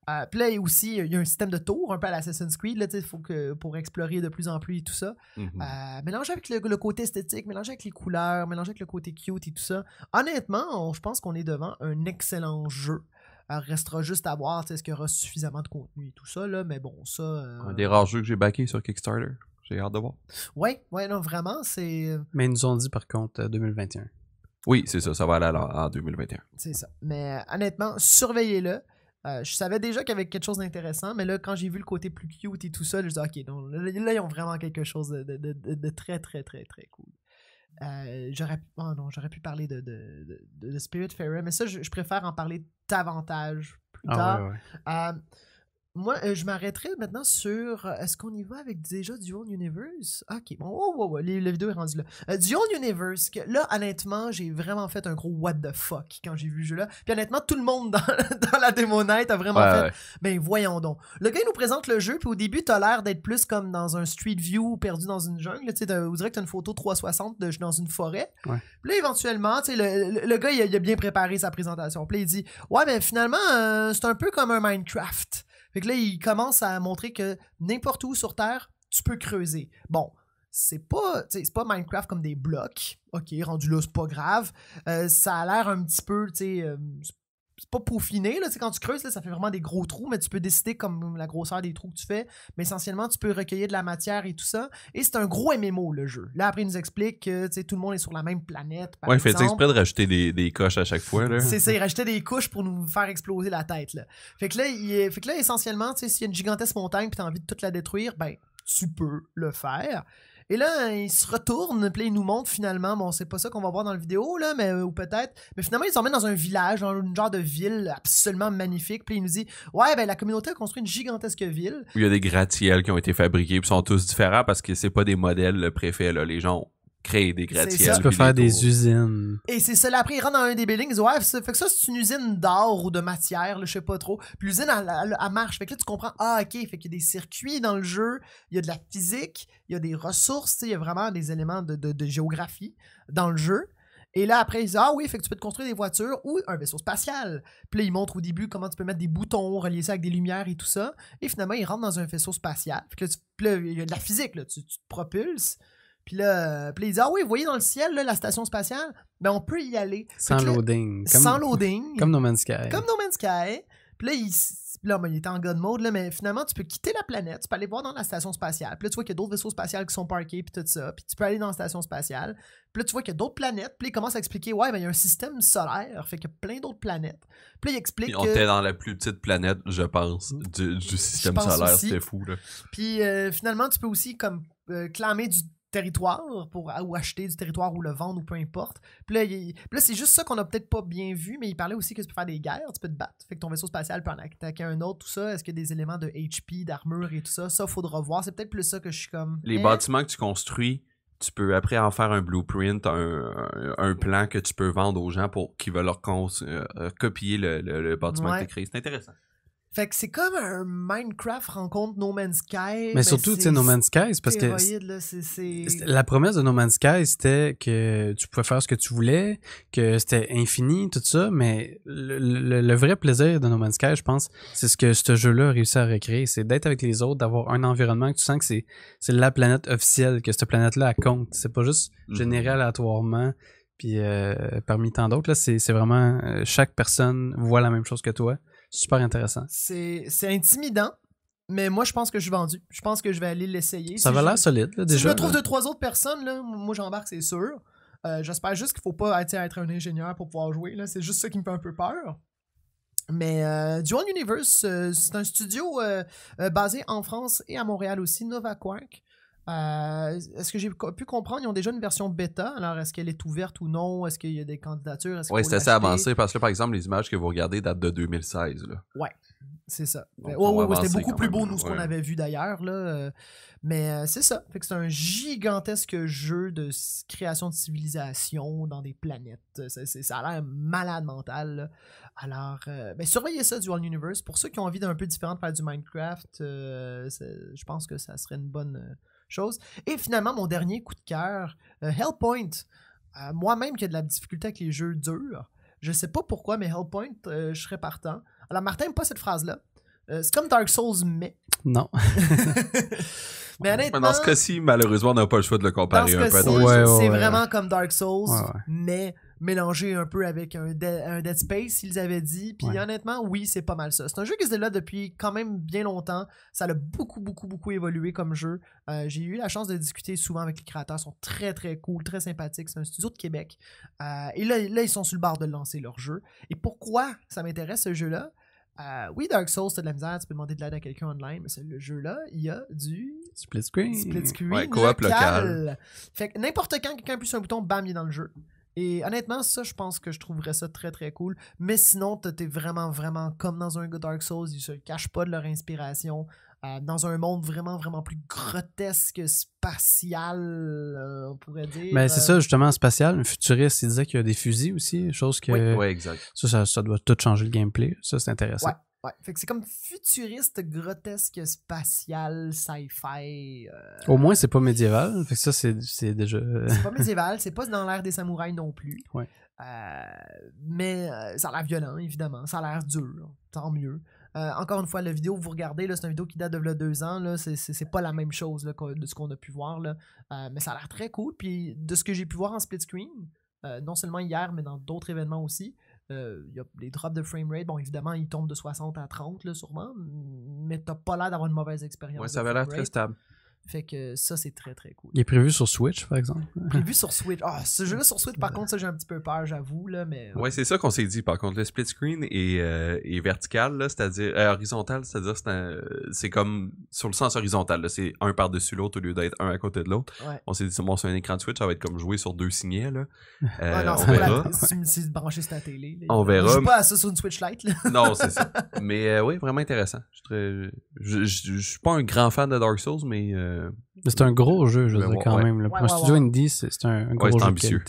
euh, Play aussi, il y a un système de tour un peu à l'Assassin's Creed. faut que, pour explorer de plus en plus et tout ça. Mm-hmm. Euh, mélanger avec le, côté esthétique, mélanger avec les couleurs, mélanger avec le côté cute et tout ça. Honnêtement, je pense qu'on est devant un excellent jeu. restera juste à voir est-ce qu'il y aura suffisamment de contenu et tout ça, là, mais bon, ça. Un des rares jeux que j'ai backé sur Kickstarter. J'ai hâte de voir. Ouais, ouais, non, vraiment, c'est. Euh, mais ils nous ont dit par contre 2021. Euh, oui, c'est ça, ça va aller en 2021. C'est ça. Mais euh, honnêtement, surveillez-le. je savais déjà qu'il y avait quelque chose d'intéressant, mais là, quand j'ai vu le côté plus cute et tout ça, je me dit, OK, là, ils ont vraiment quelque chose de, très, très, très, très cool. j'aurais, oh non, j'aurais pu parler de, Spirit Fairy, mais ça, je, préfère en parler davantage plus ah tard. Ouais, ouais. Moi, euh, je m'arrêterai maintenant sur euh, est-ce qu'on y va avec déjà Dual Universe Ok, bon, oh, oh, oh, la vidéo est rendue là. Euh, Universe, là, honnêtement, j'ai vraiment fait un gros what the fuck quand j'ai vu le jeu là. Puis honnêtement, tout le monde dans, la démo a vraiment fait. Ben voyons donc. Le gars, il nous présente le jeu, puis au début, t'as l'air d'être plus comme dans un street view perdu dans une jungle. Tu sais, on dirait que t'as une photo 360 de, dans une forêt. Puis là, éventuellement, tu le, gars, il a, bien préparé sa présentation. Puis il dit Ouais, mais finalement, euh, c'est un peu comme un Minecraft. Fait que là, il commence à montrer que n'importe où sur Terre, tu peux creuser. Bon, c'est pas, pas Minecraft comme des blocs. Ok, rendu là, c'est pas grave. Euh, ça a l'air un petit peu, tu sais, euh, c'est pas peaufiné, là, c'est quand tu creuses, là, ça fait vraiment des gros trous, mais tu peux décider comme la grosseur des trous que tu fais. Mais essentiellement, tu peux recueillir de la matière et tout ça. Et c'est un gros MMO, le jeu. Là, après, il nous explique que tout le monde est sur la même planète. Par ouais, il fait exprès de rajouter des, des, coches à chaque fois. C'est ça, il rajoutait des couches pour nous faire exploser la tête. Fait, que là, il, fait que là, essentiellement, s'il y a une gigantesque montagne et tu as envie de toute la détruire, ben, tu peux le faire. Et là, ils se retournent, puis ils nous montre finalement, bon, c'est pas ça qu'on va voir dans la vidéo, là, mais, euh, ou peut-être. Mais finalement, ils s'emmènent dans un village, dans une genre de ville absolument magnifique. Puis ils nous dit, ouais, ben la communauté a construit une gigantesque ville. Il y a des gratte-ciels qui ont été fabriqués, puis sont tous différents parce que c'est pas des modèles le préfet, là. Les gens créer des gratte-ciels. Tu peux faire des, usines. Et c'est ça. Après, ils rentrent dans un des buildings. Ouais, fait que ça, c'est une usine d'or ou de matière, Je je sais pas trop. Puis l'usine, elle, marche. Fait que là, tu comprends, ah, ok, fait qu'il y a des circuits dans le jeu, il y a de la physique, il y a des ressources, il y a vraiment des éléments de, de, géographie dans le jeu. Et là, après, ils disent Ah oui, fait que tu peux te construire des voitures ou un vaisseau spatial. Puis là, ils montrent au début comment tu peux mettre des boutons, relier ça avec des lumières et tout ça. Et finalement, ils rentrent dans un vaisseau spatial. que tu, il y a de la physique, Tu, tu te propulses. Puis là, euh, puis il dit Ah oui, vous voyez dans le ciel, la station spatiale Ben on peut y aller. Sans loading. sans loading. Comme No Man's Sky. Comme No Man's Sky. Puis là, il, ben, il était en god mode, mais finalement, tu peux quitter la planète, tu peux aller voir dans la station spatiale. Puis là, tu vois qu'il y a d'autres vaisseaux spatiaux qui sont parkés, puis tout ça. Puis tu peux aller dans la station spatiale. Puis là, tu vois qu'il y a d'autres planètes. Puis là, il commence à expliquer Ouais, ben, il y a un système solaire, fait qu'il y a plein d'autres planètes. Puis là, il explique. Puis on était dans la plus petite planète, je pense, du, du système solaire. C'était fou, là. Puis euh, finalement, tu peux aussi, comme, euh, clamer du territoire pour, ou acheter du territoire ou le vendre ou peu importe. Puis là, c'est juste ça qu'on a peut-être pas bien vu, mais il parlait aussi que tu peux faire des guerres, tu peux te battre. Fait que ton vaisseau spatial peut en attaquer un autre, tout ça. Est-ce qu'il y a des éléments de HP, d'armure et tout ça? Ça, faudra voir. C'est peut-être plus ça que je suis comme. Les eh. bâtiments que tu construis, tu peux après en faire un blueprint, un, plan que tu peux vendre aux gens pour qu'ils veulent leur euh, copier le, bâtiment que tu as créé. C'est intéressant. Fait que c'est comme un Minecraft rencontre No Man's Sky. Mais, ben, surtout, tu sais, No Man's Sky, parce que. La promesse de No Man's Sky, c'était que tu pouvais faire ce que tu voulais, que c'était infini, tout ça, mais le, vrai plaisir de No Man's Sky, je pense, c'est ce que ce jeu-là a réussi à recréer. C'est d'être avec les autres, d'avoir un environnement que tu sens que c'est, la planète officielle, que cette planète-là compte. C'est pas juste mhm. généré aléatoirement. Puis euh, parmi tant d'autres, là, c'est, vraiment euh, chaque personne voit la même chose que toi Super intéressant. C'est intimidant, mais moi, je pense que je suis vendu. Je pense que je vais aller l'essayer. Ça va l'air solide, déjà. je me trouve de trois autres personnes, là, moi, j'embarque, c'est sûr. Euh, j'espère juste qu'il faut pas être un ingénieur pour pouvoir jouer. C'est juste ça qui me fait un peu peur. Mais euh, Dual Universe, euh, c'est un studio euh, basé en France et à Montréal aussi, Nova Quark. Euh, est-ce que j'ai pu comprendre, ils ont déjà une version bêta, alors est-ce qu'elle est ouverte ou non? Est-ce qu'il y a des candidatures? oui, c'est assez avancé parce que par exemple, les images que vous regardez datent de 2016. Oui, Ouais, c'est ça. Oui, c'était beaucoup plus beau, nous, ce qu'on avait vu d'ailleurs. Là. Euh, mais euh, c'est ça. c'est un gigantesque jeu de création de civilisation dans des planètes. ça, a l'air malade mental. Alors, ben, surveillez ça du World Universe. Pour ceux qui ont envie d'un peu différent de faire du Minecraft, je pense que ça serait une bonne chose. Et finalement, mon dernier coup de cœur, euh, Hellpoint. Euh, moi-même qui ai de la difficulté avec les jeux durs, je sais pas pourquoi, mais Hellpoint, euh, je serais partant. Alors, Martin aime pas cette phrase-là. c'est comme Dark Souls, mais. Non. mais honnêtement. dans ce cas-ci, malheureusement, on n'a pas le choix de le comparer un peu. C'est vraiment comme Dark Souls, mais mélanger un peu avec un, Dead Space, ils avaient dit. Puis honnêtement, oui, c'est pas mal ça. C'est un jeu qui est là depuis quand même bien longtemps. Ça a beaucoup, beaucoup, beaucoup évolué comme jeu. Euh, j'ai eu la chance de discuter souvent avec les créateurs. Ils sont très, très cool, très sympathiques. C'est un studio de Québec. Euh, et là, ils sont sur le bord de lancer leur jeu. Et pourquoi ça m'intéresse ce jeu-là? Euh, oui, Dark Souls, c'est de la misère, tu peux demander de l'aide à quelqu'un online, mais c'est le jeu-là, il y a du. Split screen. Split screen. Ouais, local. Fait que n'importe quand quelqu'un appuie un bouton, bam, il est dans le jeu. Et honnêtement, ça, je pense que je trouverais ça très très cool. Mais sinon, t'es vraiment vraiment comme dans un Dark Souls, ils se cachent pas de leur inspiration. Euh, dans un monde vraiment, vraiment plus grotesque, spatial, euh, on pourrait dire. Mais ben, c'est euh. ça, justement, spatial, futuriste, il disait qu'il y a des fusils aussi, chose que. exact. Ça, ça, ça, doit tout changer le gameplay, ça, c'est intéressant. Ouais, fait que c'est comme futuriste, grotesque, spatial, sci-fi. Euh. Au moins, c'est pas médiéval. Fait que ça, c'est déjà. Euh. c'est pas médiéval, c'est pas dans l'ère des samouraïs non plus. Ouais. Euh, mais ça a l'air violent, évidemment. Ça a l'air dur. Tant mieux. encore une fois, la vidéo que vous regardez, c'est une vidéo qui date de deux ans. C'est pas la même chose là, de ce qu'on a pu voir. Là. mais ça a l'air très cool. Puis de ce que j'ai pu voir en split screen, non seulement hier, mais dans d'autres événements aussi, euh, les drops de framerate, bon, évidemment, ils tombent de 60 à 30, là, sûrement, mais t'as pas l'air d'avoir une mauvaise expérience. Ouais, ça avait l'air très stable. Fait que ça, c'est très très cool. Il est prévu sur Switch, par exemple. Prévu sur Switch. Ah, ce jeu-là sur Switch, par contre, ça j'ai un petit peu peur, j'avoue. là mais... Euh, ouais, c'est ça qu'on s'est dit. Par contre, le split screen est, euh, est vertical, c'est-à-dire euh, horizontal, c'est-à-dire c'est comme sur le sens horizontal. C'est un par-dessus l'autre au lieu d'être un à côté de l'autre. On s'est dit, bon, sur un écran de Switch, ça va être comme jouer sur deux signets. Là. sur ta télé. On verra. Je pas à ça sur une Switch Lite. Là. Non, c'est ça. Mais oui, vraiment intéressant. Je suis pas un grand fan de Dark Souls, mais c'est un gros jeu, je ben, dirais quand même. le studio indie, c'est un, gros jeu ambitieux.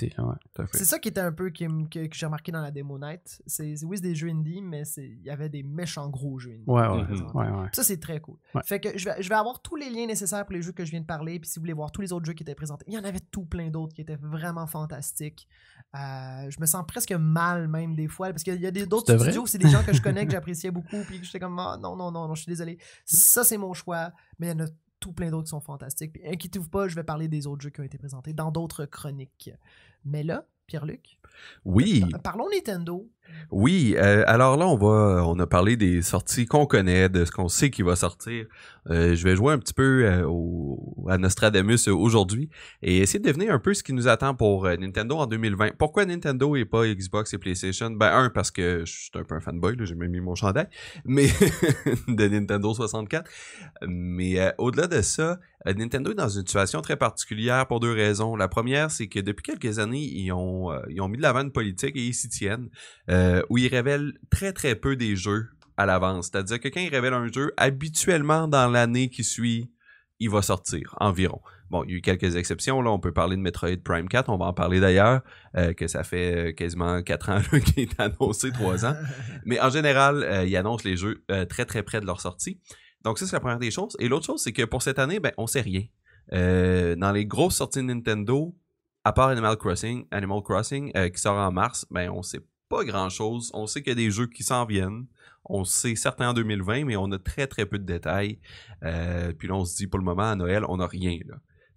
C'est ça qui était un peu que, j'ai remarqué dans la démo night. oui, c'est des jeux indie, mais il y avait des méchants gros jeux indie. Mhm. Ça, c'est très cool. Fait que je vais, avoir tous les liens nécessaires pour les jeux que je viens de parler. Puis si vous voulez voir tous les autres jeux qui étaient présentés, il y en avait tout plein d'autres qui étaient vraiment fantastiques. Euh, je me sens presque mal, même des fois, parce qu'il y a d'autres studios, c'est des gens que je connais que j'appréciais beaucoup, puis j'étais comme, ah, non, non, non, non, je suis désolé. Ça, c'est mon choix, mais il y a tout plein d'autres qui sont fantastiques. inquiétez-vous pas, je vais parler des autres jeux qui ont été présentés dans d'autres chroniques. Mais là, Pierre-Luc. Oui. Euh, parlons Nintendo. Oui, euh, alors là, on va, on a parlé des sorties qu'on connaît, de ce qu'on sait qui va sortir. Euh, je vais jouer un petit peu euh, à Nostradamus aujourd'hui et essayer de devenir un peu ce qui nous attend pour Nintendo en 2020. Pourquoi Nintendo et pas Xbox et PlayStation Ben un parce que je suis un peu un fanboy, j'ai même mis mon chandail, mais de Nintendo 64. Mais au-delà de ça, Nintendo est dans une situation très particulière pour deux raisons. La première, c'est que depuis quelques années, ils ont, ont mis de l'avant une politique et ils s'y tiennent. Euh, où ils révèlent très très peu des jeux à l'avance. C'est-à-dire que quand ils révèlent un jeu, habituellement dans l'année qui suit, il va sortir environ. Bon, il y a eu quelques exceptions. Là, on peut parler de Metroid Prime 4. On va en parler d'ailleurs, euh, que ça fait euh, quasiment 4 ans qu'il est annoncé, 3 ans. Mais en général, ils annoncent les jeux très, très près de leur sortie. Donc, ça, c'est la première des choses. Et l'autre chose, c'est que pour cette année, ben, on sait rien. dans les grosses sorties de Nintendo, à part Animal Crossing, Animal Crossing qui sort en mars, ben, on sait pas grand-chose. On sait qu'il y a des jeux qui s'en viennent. On sait certains en 2020, mais on a très très peu de détails. Euh, puis là, on se dit pour le moment, à Noël, on n'a rien.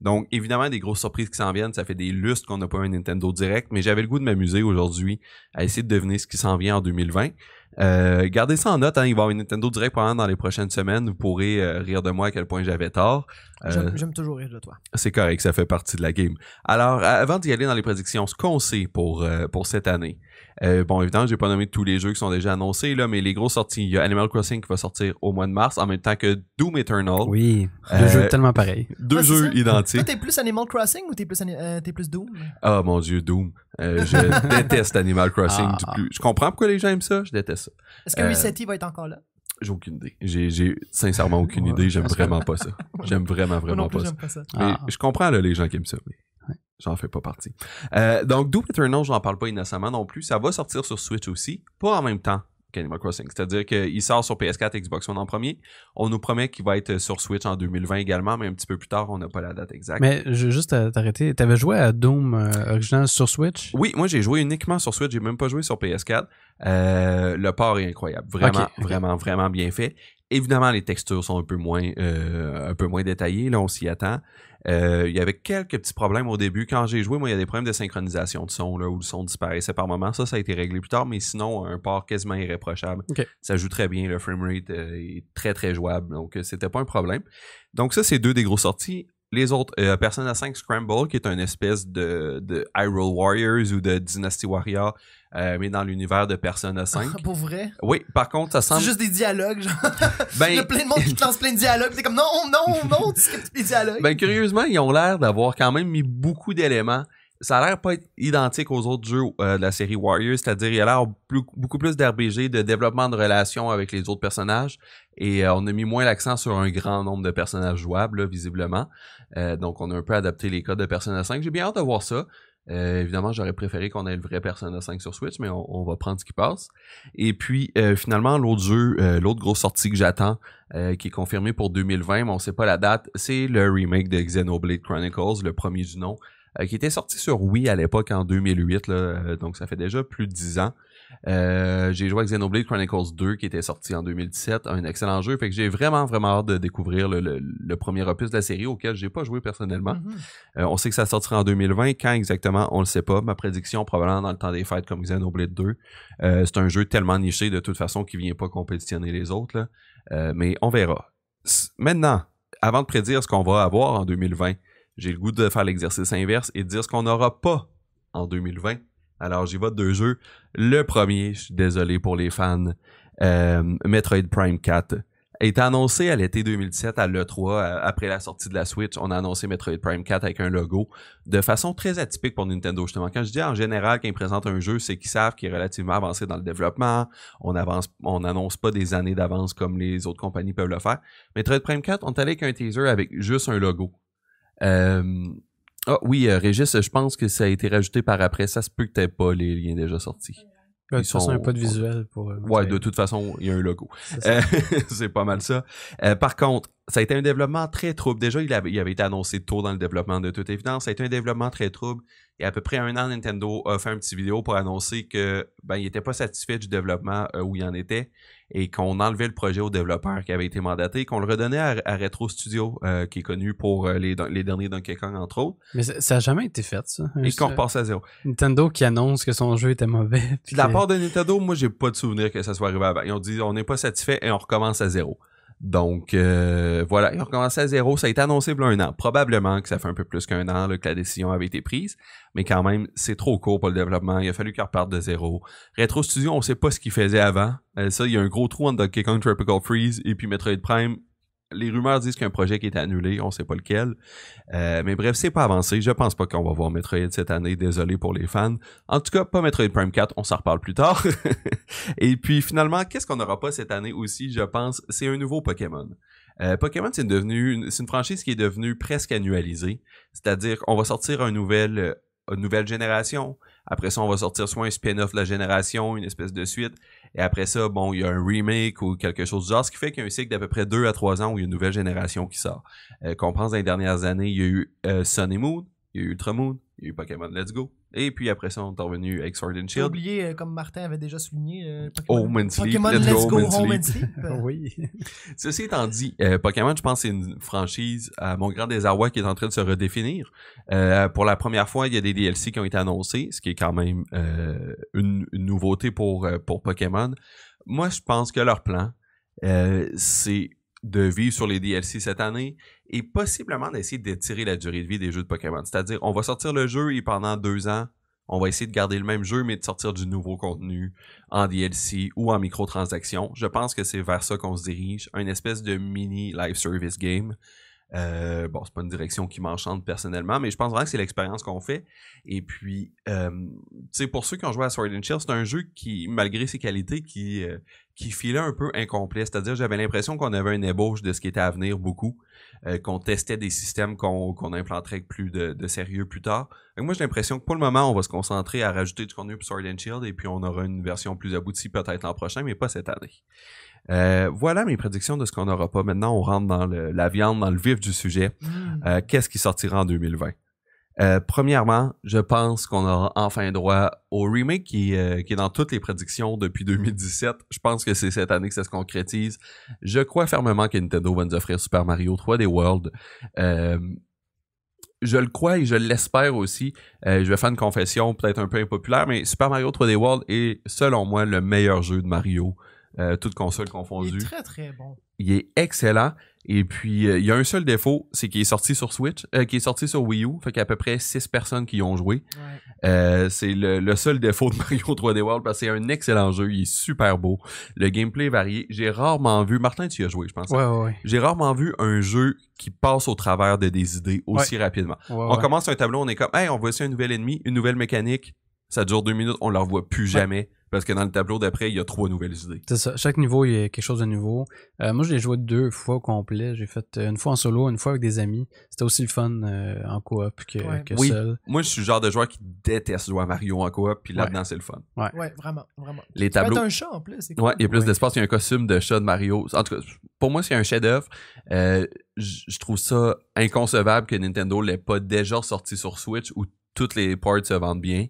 Donc, évidemment, des grosses surprises qui s'en viennent. Ça fait des lustres qu'on n'a pas un Nintendo Direct, mais j'avais le goût de m'amuser aujourd'hui à essayer de deviner ce qui s'en vient en 2020. Euh, gardez ça en note, hein, il va y avoir une Nintendo Direct probablement dans les prochaines semaines. Vous pourrez euh, rire de moi à quel point j'avais tort. Euh, j'aime toujours rire de toi. C'est correct, ça fait partie de la game. Alors, avant d'y aller dans les prédictions, ce qu'on sait pour, pour cette année. bon, évidemment, j'ai pas nommé tous les jeux qui sont déjà annoncés, là, mais les gros sorties, il y a Animal Crossing qui va sortir au mois de mars, en même temps que Doom Eternal. Oui, deux jeux tellement pareils. Deux ah, jeux identiques. Toi, t'es plus Animal Crossing ou t'es plus, Doom? Ah mon dieu, Doom. je déteste Animal Crossing ah. Je comprends pourquoi les gens aiment ça, je déteste est-ce que Resetti euh, va être encore là? J'ai aucune idée. J'ai sincèrement aucune idée. J'aime vraiment pas ça. J'aime vraiment, vraiment pas, ça. Ah. je comprends les gens qui aiment ça. Mais... J'en fais pas partie. Euh, donc, Doom Eternal, j'en parle pas innocemment non plus. Ça va sortir sur Switch aussi. Pas en même temps Crossing. C'est-à-dire qu'il sort sur PS4 Xbox One en premier. On nous promet qu'il va être sur Switch en 2020 également, mais un petit peu plus tard, on n'a pas la date exacte. Mais je à juste t'arrêter. T'avais joué à Doom euh, original sur Switch Oui, moi j'ai joué uniquement sur Switch. J'ai même pas joué sur PS4. Euh, le port est incroyable. Vraiment, vraiment, vraiment bien fait. Évidemment, les textures sont un peu moins, euh, un peu moins détaillées, là, on s'y attend. Euh, il y avait quelques petits problèmes au début. Quand j'ai joué, moi, il y a des problèmes de synchronisation de son, là, où le son disparaissait par moment. Ça, ça a été réglé plus tard, mais sinon, un port quasiment irréprochable. Ça joue très bien, le framerate euh, est très, très jouable, donc c'était pas un problème. Donc ça, c'est deux des grosses sorties. Les autres, Persona 5 Scramble, qui est une espèce de, de Hyrule Warriors ou de Dynasty Warrior euh, mais dans l'univers de Persona 5. Ah, pour vrai? Oui, par contre, ça semble. C'est juste des dialogues, genre. Ben, il y a plein de monde qui te lance plein de dialogues, c'est comme non, non, non, tu les dialogues. Ben, curieusement, ils ont l'air d'avoir quand même mis beaucoup d'éléments. Ça a l'air pas être identique aux autres jeux euh, de la série Warriors, c'est-à-dire il a l'air beaucoup plus d'RBG, de développement de relations avec les autres personnages, et euh, on a mis moins l'accent sur un grand nombre de personnages jouables, là, visiblement. donc on a un peu adapté les codes de Persona 5. J'ai bien hâte de voir ça. Euh, évidemment, j'aurais préféré qu'on ait le vrai Persona 5 sur Switch, mais on, va prendre ce qui passe. Et puis, euh, finalement, l'autre jeu, euh, l'autre grosse sortie que j'attends, qui est confirmée pour 2020, mais on sait pas la date, c'est le remake de Xenoblade Chronicles, le premier du nom, qui était sorti sur Wii à l'époque en 2008, donc ça fait déjà plus de 10 ans. Euh, j'ai joué à Xenoblade Chronicles 2 qui était sorti en 2017, un excellent jeu. Fait que j'ai vraiment, vraiment hâte de découvrir le, premier opus de la série auquel j'ai pas joué personnellement. Mhm. Euh, on sait que ça sortira en 2020. Quand exactement, on le sait pas. Ma prédiction, probablement dans le temps des fêtes comme Xenoblade 2. Euh, c'est un jeu tellement niché de toute façon qui vient pas compétitionner les autres. mais on verra. Maintenant, avant de prédire ce qu'on va avoir en 2020, j'ai le goût de faire l'exercice inverse et de dire ce qu'on n'aura pas en 2020 alors, j'y vais deux jeux. Le premier, je suis désolé pour les fans, euh, Metroid Prime 4 est annoncé à l'été 2017 à l'E3 euh, après la sortie de la Switch. On a annoncé Metroid Prime 4 avec un logo de façon très atypique pour Nintendo justement. Quand je dis en général qu'ils présentent un jeu, c'est qu'ils savent qu'il est relativement avancé dans le développement. On on n'annonce pas des années d'avance comme les autres compagnies peuvent le faire. Metroid Prime 4, on est allé avec un teaser avec juste un logo. Euh, ah oui, euh, Régis, je pense que ça a été rajouté par après. Ça se peut que t'aies pas les liens déjà sortis. il n'y a pas de visuel pour. Euh, ouais, de toute façon, il y a un logo. C'est pas mal ça. Euh, par contre, ça a été un développement très trouble. Déjà, il avait, été annoncé tôt dans le développement de toute évidence. Ça a été un développement très trouble. Et à peu près un an, Nintendo a fait un petit vidéo pour annoncer que ben, il n'était pas satisfait du développement euh, où il en était et qu'on enlevait le projet au développeur qui avait été mandaté, qu'on le redonnait à, Retro Studio, euh, qui est connu pour euh, les, derniers Donkey Kong, entre autres. Mais ça n'a jamais été fait, ça. Et qu'on repasse à zéro. Nintendo qui annonce que son jeu était mauvais. de la part de Nintendo, moi, j'ai pas de souvenir que ça soit arrivé avant. Ils ont dit on n'est pas satisfait et on recommence à zéro. Donc euh, voilà, ils ont recommencé à zéro. Ça a été annoncé il un an. Probablement que ça fait un peu plus qu'un an que la décision avait été prise, mais quand même, c'est trop court pour le développement. Il a fallu qu'ils repartent de zéro. Retro Studio, on sait pas ce qu'ils faisaient avant. Euh, ça, il y a un gros trou entre Donkey Tropical Freeze et puis Metroid Prime les rumeurs disent qu'un projet qui est annulé, on sait pas lequel. Euh, mais bref, c'est pas avancé. Je pense pas qu'on va voir Metroid cette année. Désolé pour les fans. En tout cas, pas Metroid Prime 4. On s'en reparle plus tard. Et puis finalement, qu'est-ce qu'on n'aura pas cette année aussi, je pense, c'est un nouveau Pokémon. Euh, Pokémon, c'est une, franchise qui est devenue presque annualisée. C'est-à-dire qu'on va sortir euh, une nouvelle génération. Après ça, on va sortir soit un spin-off de la génération, une espèce de suite. Et après ça, bon, il y a un remake ou quelque chose du genre, ce qui fait qu'il y a un cycle d'à peu près 2 à 3 ans où il y a une nouvelle génération qui sort. Euh, Qu'on pense dans les dernières années, il y a eu euh, Sunny Moon, il y a eu Ultra Moon, il y a eu Pokémon Let's Go, et puis après ça, on est revenu avec Sword and Shield. oublié, euh, comme Martin avait déjà souligné, euh, Pokémon, Let's, Go, Ceci étant dit, euh, Pokémon, je pense c'est une franchise à mon grand désarroi qui est en train de se redéfinir. pour la première fois, il y a des DLC qui ont été annoncés, ce qui est quand même une, nouveauté pour, pour Pokémon. Moi, je pense que leur plan, c'est de vivre sur les DLC cette année et possiblement d'essayer d'étirer la durée de vie des jeux de Pokémon. C'est-à-dire, on va sortir le jeu et pendant deux ans, on va essayer de garder le même jeu, mais de sortir du nouveau contenu en DLC ou en microtransaction. Je pense que c'est vers ça qu'on se dirige, une espèce de mini live service game. Euh, bon, c'est pas une direction qui m'enchante personnellement, mais je pense vraiment que c'est l'expérience qu'on fait. Et puis, euh, tu sais, pour ceux qui ont joué à Sword and Shield, c'est un jeu qui, malgré ses qualités, qui, euh, qui filait un peu incomplet. C'est-à-dire, j'avais l'impression qu'on avait une ébauche de ce qui était à venir beaucoup, euh, qu'on testait des systèmes qu'on implanterait plus de, sérieux plus tard. moi, j'ai l'impression que pour le moment, on va se concentrer à rajouter du contenu pour Sword and Shield et puis on aura une version plus aboutie peut-être l'an prochain, mais pas cette année. Euh, voilà mes prédictions de ce qu'on n'aura pas. Maintenant, on rentre dans la viande, dans le vif du sujet. Mmh. Euh, qu'est-ce qui sortira en 2020? Euh, premièrement, je pense qu'on aura enfin droit au remake qui, euh, est dans toutes les prédictions depuis 2017. Je pense que c'est cette année que ça se concrétise. Je crois fermement que Nintendo va nous offrir Super Mario 3D World. Euh, je le crois et je l'espère aussi. je vais faire une confession peut-être un peu impopulaire, mais Super Mario 3D World est, selon moi, le meilleur jeu de Mario. toute console confondue. Il est très très bon. Il est excellent. Et puis, euh, il y a un seul défaut, c'est qu'il est sorti sur Switch, euh, qui est sorti sur Wii U, fait qu'il y a à peu près 6 personnes qui y ont joué. Euh, c'est le, seul défaut de Mario 3D World, parce que c'est un excellent jeu, il est super beau. Le gameplay est varié. J'ai rarement vu, Martin, tu y as joué, je pense. J'ai rarement vu un jeu qui passe au travers de des idées aussi rapidement. on commence un tableau, on est comme, hey, on voit ici un nouvel ennemi, une nouvelle mécanique, ça dure deux minutes, on ne le revoit plus jamais parce que dans le tableau d'après, il y a trois nouvelles idées. C'est ça. Chaque niveau, il y a quelque chose de nouveau. Euh, moi, je l'ai joué deux fois au complet. J'ai fait euh, une fois en solo, une fois avec des amis. C'était aussi le fun euh, en coop que, seul. Moi, je suis le genre de joueur qui déteste jouer à Mario en coop, puis là-dedans, c'est le fun. Ouais. vraiment, vraiment. Les un chat en plus. Ouais, il y a plus d'espace, il y a un costume de chat de Mario. En tout cas, pour moi, c'est un chef-d'œuvre. je trouve ça inconcevable que Nintendo l'ait pas déjà sorti sur Switch où toutes les parts se vendent bien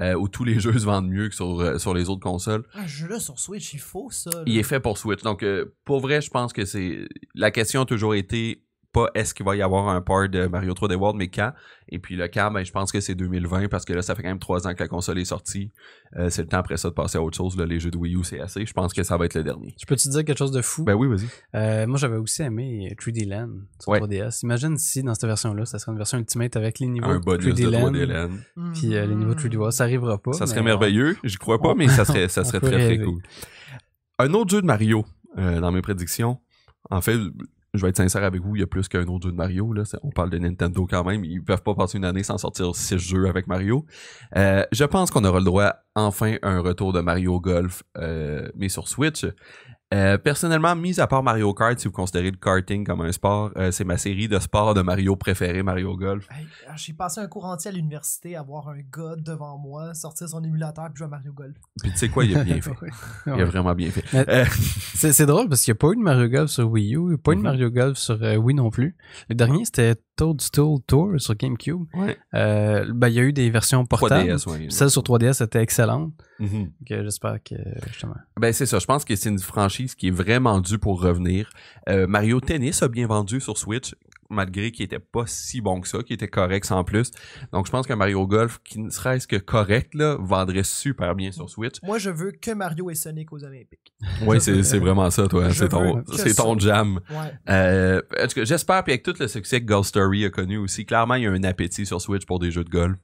euh, où tous les jeux se vendent mieux que sur, euh, sur les autres consoles. Un ah, jeu-là sur Switch, il faut ça. Il est fait pour Switch. Donc, euh, pour vrai, je pense que c'est. La question a toujours été pas est-ce qu'il va y avoir un part de Mario 3D World, mais quand. Et puis le quand, ben, je pense que c'est 2020 parce que là, ça fait quand même trois ans que la console est sortie. Euh, c'est le temps après ça de passer à autre chose. les jeux de Wii U, c'est assez. Je pense que ça va être le dernier. Je peux te dire quelque chose de fou? Ben oui, vas-y. Euh, moi, j'avais aussi aimé 3D Land sur 3DS. Imagine si dans cette version-là, ça serait une version ultimate avec les niveaux 3D, de 3D Land. Puis euh, les niveaux 3D World, ça arrivera pas. Ça serait merveilleux. Je J'y crois pas, mais ça serait, ça serait très, très cool. Un autre jeu de Mario dans mes prédictions. En fait, je vais être sincère avec vous, il y a plus qu'un autre jeu de Mario. On parle de Nintendo quand même. Ils peuvent pas passer une année sans sortir six jeux avec Mario. Euh, je pense qu'on aura le droit enfin un retour de Mario Golf, euh, mais sur Switch. Euh, personnellement, mis à part Mario Kart, si vous considérez le karting comme un sport, euh, c'est ma série de sports de Mario préféré, Mario Golf. Euh, j'ai passé un cours entier à l'université à voir un gars devant moi sortir son émulateur et jouer à Mario Golf. Puis tu sais quoi, il a bien fait. Il a vraiment bien fait. c'est drôle parce qu'il n'y a pas eu de Mario Golf sur Wii U, il n'y a pas eu de mhm. Mario Golf sur Wii non plus. Le dernier, c'était Toadstool Tour sur GameCube. Euh, ben, il y a eu des versions portables. Celle sur 3DS était excellente. Mm-hmm. Euh, j'espère que justement. Ben c'est ça. Je pense que c'est une franchise qui est vraiment due pour revenir. Euh, Mario Tennis a bien vendu sur Switch malgré qu'il était pas si bon que ça, qu'il était correct sans plus. Donc je pense qu'un Mario Golf, qui ne serait-ce que correct, là, vendrait super bien sur Switch. Moi, je veux que Mario et Sonic aux Olympiques. Oui, c'est vraiment ça, toi. C'est ton, ton, jam. Euh, J'espère, puis avec tout le succès que Golf Story a connu aussi, clairement, il y a un appétit sur Switch pour des jeux de golf.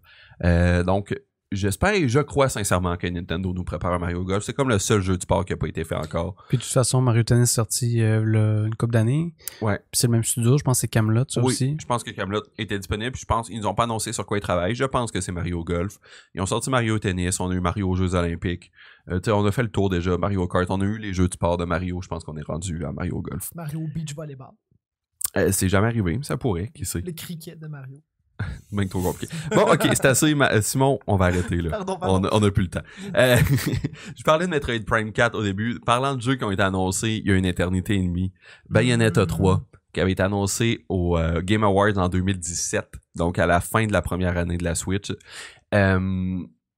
Euh, donc, j'espère et je crois sincèrement que Nintendo nous prépare un Mario Golf. C'est comme le seul jeu du sport qui n'a pas été fait encore. Puis de toute façon, Mario Tennis est sorti euh, une coupe d'années. Ouais. c'est le même studio, je pense que c'est Camelot ça oui, Je pense que Camelot était disponible. je pense qu'ils nous ont pas annoncé sur quoi ils travaillent. Je pense que c'est Mario Golf. Ils ont sorti Mario Tennis, on a eu Mario aux Jeux Olympiques. Euh, on a fait le tour déjà, Mario Kart. On a eu les jeux du sport de Mario. Je pense qu'on est rendu à Mario Golf. Mario Beach Volleyball. Euh, c'est jamais arrivé, ça pourrait, qui sait. Le cricket de Mario. trop compliqué. Bon, ok, c'est assez. Euh, Simon, on va arrêter là. Pardon, On n'a plus le temps. Euh, je parlais de Metroid Prime 4 au début. Parlant de jeux qui ont été annoncés il y a une éternité et demie, Bayonetta 3, mm. qui avait été annoncé au euh, Game Awards en 2017, donc à la fin de la première année de la Switch.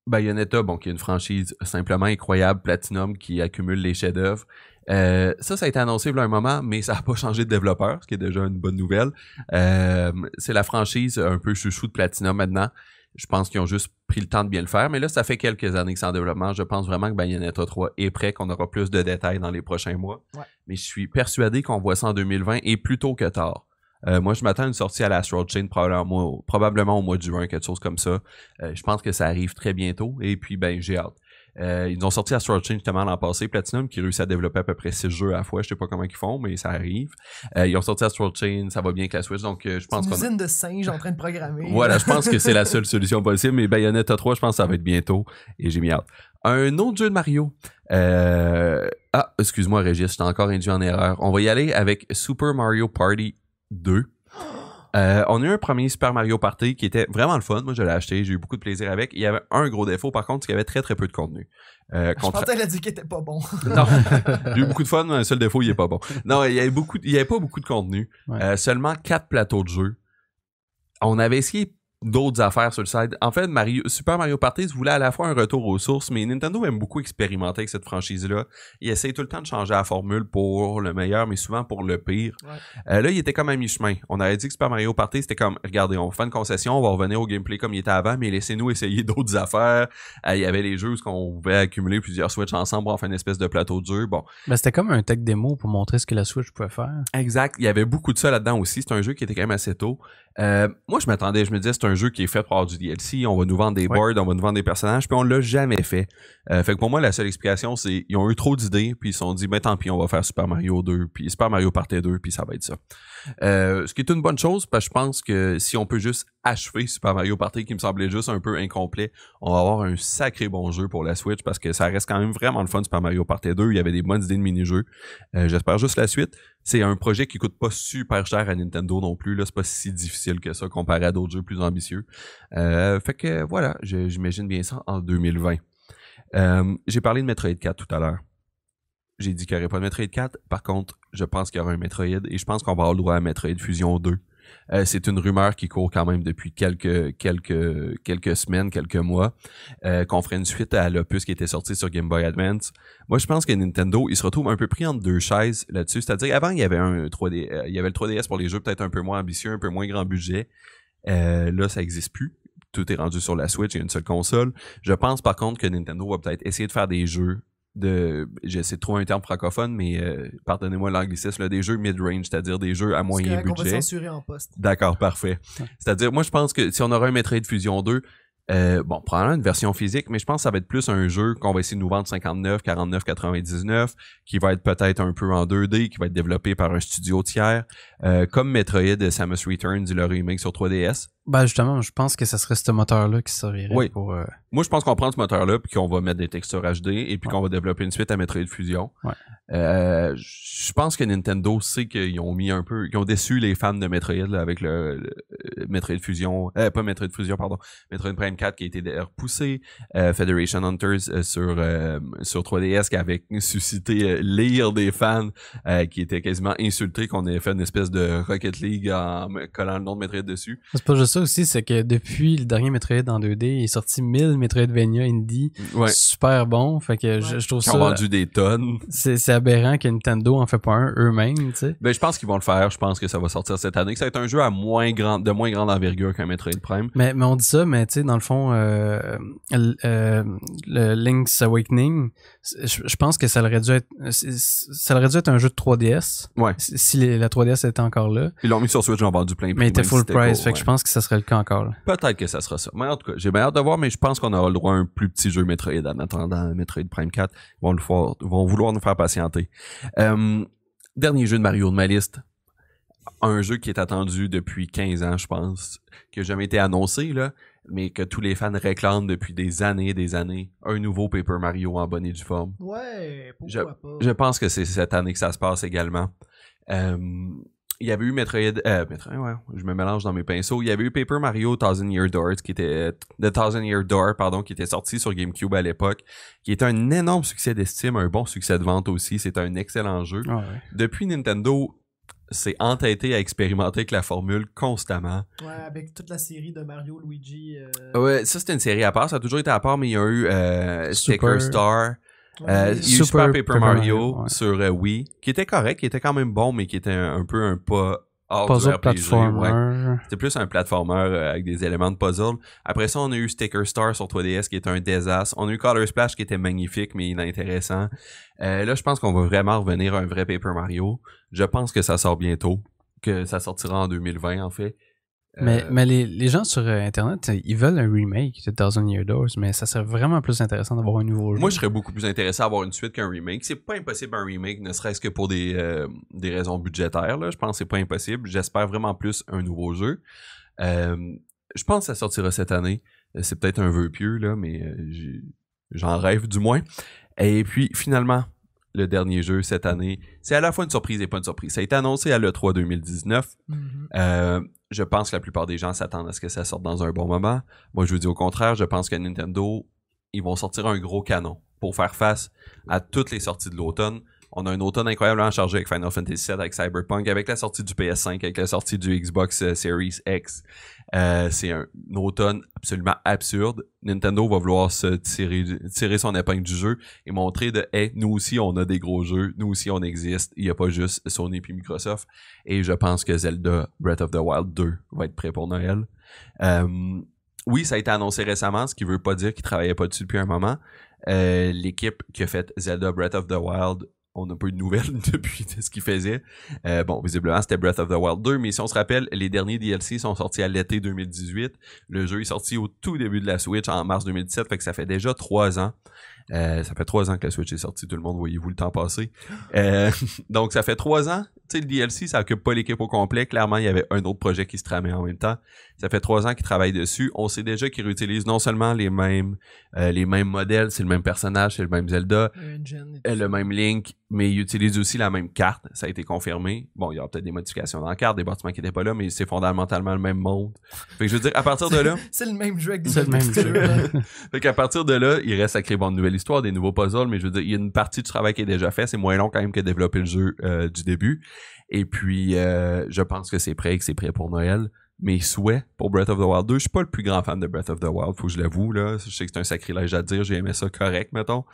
Bayonetta, bon, qui est une franchise simplement incroyable, Platinum, qui accumule les chefs-d'œuvre. Euh, ça, ça a été annoncé il y a un moment, mais ça n'a pas changé de développeur, ce qui est déjà une bonne nouvelle. Euh, c'est la franchise un peu chouchou de Platinum maintenant. Je pense qu'ils ont juste pris le temps de bien le faire, mais là, ça fait quelques années que c'est en développement. Je pense vraiment que Bayonetta 3 est prêt, qu'on aura plus de détails dans les prochains mois. Mais je suis persuadé qu'on voit ça en 2020 et plus tôt que tard. Euh, moi, je m'attends à une sortie à la Astral Chain probablement, au mois de juin, quelque chose comme ça. je pense que ça arrive très bientôt et puis ben j'ai hâte. Euh, ils ont sorti Astral Chain justement l'an passé, Platinum, qui réussit à développer à peu près 6 jeux à la fois. Je sais pas comment ils font, mais ça arrive. Euh, ils ont sorti Astral Chain, ça va bien avec la Switch, donc euh, je pense usine de singes en train de programmer. voilà, je pense que c'est la seule solution possible, mais Bayonetta 3, je pense que ça va être bientôt, et j'ai mis hâte. Un autre jeu de Mario. Ah, excuse-moi Régis, j'étais encore induit en erreur. On va y aller avec Super Mario Party 2. Euh, on a eu un premier Super Mario Party qui était vraiment le fun. Moi, je l'ai acheté, j'ai eu beaucoup de plaisir avec. Il y avait un gros défaut, par contre, c'est qu'il y avait très très peu de contenu. Euh, Je pensais a dit qu'il était pas bon. non, j'ai eu beaucoup de fun, mais un seul défaut, il est pas bon. Non, il y avait, beaucoup, il y avait pas beaucoup de contenu. Euh, seulement quatre plateaux de jeu. On avait essayé d'autres affaires sur le site. En fait, Super Mario Party voulait à la fois un retour aux sources, mais Nintendo aime beaucoup expérimenter avec cette franchise-là. Il essaye tout le temps de changer la formule pour le meilleur, mais souvent pour le pire. Euh, là, il était comme à mi-chemin. On avait dit que Super Mario Party, c'était comme, regardez, on fait une concession, on va revenir au gameplay comme il était avant, mais laissez-nous essayer d'autres affaires. Euh, il y avait les jeux où on pouvait accumuler plusieurs Switch ensemble pour en faire une espèce de plateau dur. Bon. c'était comme un tech démo pour montrer ce que la Switch pouvait faire. Exact. Il y avait beaucoup de ça là-dedans aussi. C'est un jeu qui était quand même assez tôt. Euh, moi, je m'attendais, je me disais, c'est un jeu qui est fait pour avoir du DLC, on va nous vendre des boards, on va nous vendre des personnages, puis on l'a jamais fait. Euh, fait que pour moi, la seule explication, c'est ils ont eu trop d'idées, puis ils se sont dit, ben tant pis, on va faire Super Mario 2, puis Super Mario Party 2, puis ça va être ça. Euh, ce qui est une bonne chose, parce que je pense que si on peut juste achever Super Mario Party, qui me semblait juste un peu incomplet, on va avoir un sacré bon jeu pour la Switch, parce que ça reste quand même vraiment le fun, Super Mario Party 2. Il y avait des bonnes idées de mini-jeux. J'espère juste la suite c'est un projet qui coûte pas super cher à Nintendo non plus. Là, c'est pas si difficile que ça comparé à d'autres jeux plus ambitieux. Euh, fait que voilà, j'imagine bien ça en 2020. Euh, j'ai parlé de Metroid 4 tout à l'heure. J'ai dit qu'il n'y aurait pas de Metroid 4. Par contre, je pense qu'il y aura un Metroid et je pense qu'on va avoir le droit à Metroid Fusion 2. Euh, c'est une rumeur qui court quand même depuis quelques, quelques, quelques semaines, quelques mois, euh, qu'on ferait une suite à l'opus qui était sorti sur Game Boy Advance. Moi, je pense que Nintendo, il se retrouve un peu pris entre deux chaises là-dessus. C'est-à-dire, avant, il y avait un 3D, euh, il y avait le 3DS pour les jeux peut-être un peu moins ambitieux, un peu moins grand budget. là, ça n'existe plus tout est rendu sur la Switch il y a une seule console. Je pense par contre que Nintendo va peut-être essayer de faire des jeux de j'essaie de trouver un terme francophone mais euh, pardonnez-moi l'anglicisme des jeux mid-range c'est-à-dire des jeux à moyen budget d'accord parfait c'est-à-dire moi je pense que si on aurait un Metroid Fusion 2 euh, bon probablement une version physique mais je pense que ça va être plus un jeu qu'on va essayer de nous vendre 59 49 99 qui va être peut-être un peu en 2D qui va être développé par un studio tiers euh, comme Metroid Samus Returns le remake sur 3DS ben justement, je pense que ce serait ce moteur-là qui servirait pour. Euh, Moi, je pense qu'on prend ce moteur-là puis qu'on va mettre des textures HD et puis qu'on va développer une suite à Metroid Fusion. Euh, je pense que Nintendo sait qu'ils ont mis un peu, qu'ils ont déçu les fans de Metroid avec le, Metroid Fusion, euh, pas Metroid Fusion pardon, Metroid Prime 4 qui a été repoussé, Federation Hunters sur sur 3DS qui avait suscité l'ire des fans, qui étaient quasiment insultés qu'on ait fait une espèce de Rocket League en collant le nom de Metroid dessus. C'est pas ça aussi, c'est que depuis le dernier Metroid en 2D, il est sorti 1000 Metroidvania indie. Ouais. Super bon. Fait que je, trouve ça. Ils ont vendu des tonnes. C'est aberrant que Nintendo en fait pas un eux-mêmes, tu sais. Ben, je pense qu'ils vont le faire. Je pense que ça va sortir cette année. Que ça va être un jeu à moins grand, de moins grande envergure qu'un Metroid Prime. Mais, mais on dit ça, mais tu sais, dans le fond, euh, euh, le Link's Awakening, je, pense que ça aurait dû être. Euh, ça aurait dû être un jeu de 3DS. Si, la 3DS était encore là. Ils l'ont mis sur Switch, ils ont vendu plein. Mais il était full price. fait que je pense que ça serait le cas encore. Peut-être que ça sera ça. Mais en tout cas, j'ai bien hâte de voir, mais je pense qu'on aura le droit à un plus petit jeu Metroid en attendant Metroid Prime 4. Ils vont, le faire, vont vouloir nous faire patienter. Euh, dernier jeu de Mario de ma liste. Un jeu qui est attendu depuis 15 ans, je pense, qui n'a jamais été annoncé, là, mais que tous les fans réclament depuis des années et des années. Un nouveau Paper Mario en bonne et due forme. Ouais, pourquoi pas. Je pense que c'est cette année que ça se passe également. Euh, il y avait eu Metroid, euh, je me mélange dans mes pinceaux. Il y avait eu Paper Mario Thousand Year Door, qui était The Thousand Year Door, pardon, qui était sorti sur GameCube à l'époque, qui était un énorme succès d'estime, un bon succès de vente aussi. C'est un excellent jeu. Ah, Depuis Nintendo s'est entêté à expérimenter avec la formule constamment. Ouais, avec toute la série de Mario, Luigi. Euh, ouais, ça c'était une série à part. Ça a toujours été à part, mais il y a eu euh, Sticker Star. Euh, Super Paper, Mario, sur euh, Wii, qui était correct, qui était quand même bon, mais qui était un, peu un pas hors puzzle platformer. C'était plus un platformer euh, avec des éléments de puzzle. Après ça, on a eu Sticker Star sur 3DS qui était un désastre. On a eu Color Splash qui était magnifique mais inintéressant. là, je pense qu'on va vraiment revenir à un vrai Paper Mario. Je pense que ça sort bientôt, que ça sortira en 2020 en fait. Mais, euh, les, gens sur euh, Internet, ils veulent un remake de Thousand Year Doors, mais ça serait vraiment plus intéressant d'avoir un nouveau jeu. Moi, je serais beaucoup plus intéressé à avoir une suite qu'un remake. C'est pas impossible un remake, ne serait-ce que pour des, euh, des raisons budgétaires. Je pense que c'est pas impossible. J'espère vraiment plus un nouveau jeu. je pense que ça sortira cette année. C'est peut-être un vœu pieux, là, mais j'en rêve du moins. Et puis, finalement, le dernier jeu cette année, c'est à la fois une surprise et pas une surprise. Ça a été annoncé à l'E3 2019. Mm-hmm. Euh je pense que la plupart des gens s'attendent à ce que ça sorte dans un bon moment. Moi, je vous dis au contraire, je pense que Nintendo, ils vont sortir un gros canon pour faire face à toutes les sorties de l'automne on a un automne incroyablement chargé avec Final Fantasy VII, avec Cyberpunk, avec la sortie du PS5, avec la sortie du Xbox euh, Series X. Euh, c'est un, automne absolument absurde. Nintendo va vouloir se tirer, tirer son épingle du jeu et montrer de hey, nous aussi on a des gros jeux, nous aussi on existe, il n'y a pas juste Sony puis Microsoft. Et je pense que Zelda Breath of the Wild 2 va être prêt pour Noël. Euh, oui, ça a été annoncé récemment, ce qui veut pas dire qu'ils travaillaient pas dessus depuis un moment. L'équipe qui a fait Zelda Breath of the Wild on n'a pas eu de nouvelles depuis ce qu'il faisait. Euh, bon, visiblement, c'était Breath of the Wild 2, mais si on se rappelle, les derniers DLC sont sortis à l'été 2018. Le jeu est sorti au tout début de la Switch en mars 2017, fait que ça fait déjà trois ans. Euh, ça fait trois ans que la Switch est sortie, tout le monde, voyez-vous le temps passer. Euh, donc, ça fait trois ans le DLC, ça occupe pas l'équipe au complet. Clairement, il y avait un autre projet qui se tramait en même temps. Ça fait trois ans qu'ils travaillent dessus. On sait déjà qu'ils réutilisent non seulement les mêmes, euh, les mêmes modèles, c'est le même personnage, c'est le même Zelda, euh, le, même Link, mais ils utilisent aussi la même carte. Ça a été confirmé. Bon, il y aura peut-être des modifications dans la carte, des bâtiments qui n'étaient pas là, mais c'est fondamentalement le même monde. Fait que je veux dire, à partir de là. c'est le même jeu avec le fait qu'à partir de là, il reste à créer une nouvelle histoire, des nouveaux puzzles, mais je veux dire, il y a une partie du travail qui est déjà fait. C'est moins long quand même que développer le jeu euh, du début. Et puis, euh, je pense que c'est prêt que c'est prêt pour Noël. Mes souhaits pour Breath of the Wild 2, je suis pas le plus grand fan de Breath of the Wild, faut que je l'avoue. Là. Je sais que c'est un sacrilège à dire, j'ai aimé ça correct, mettons.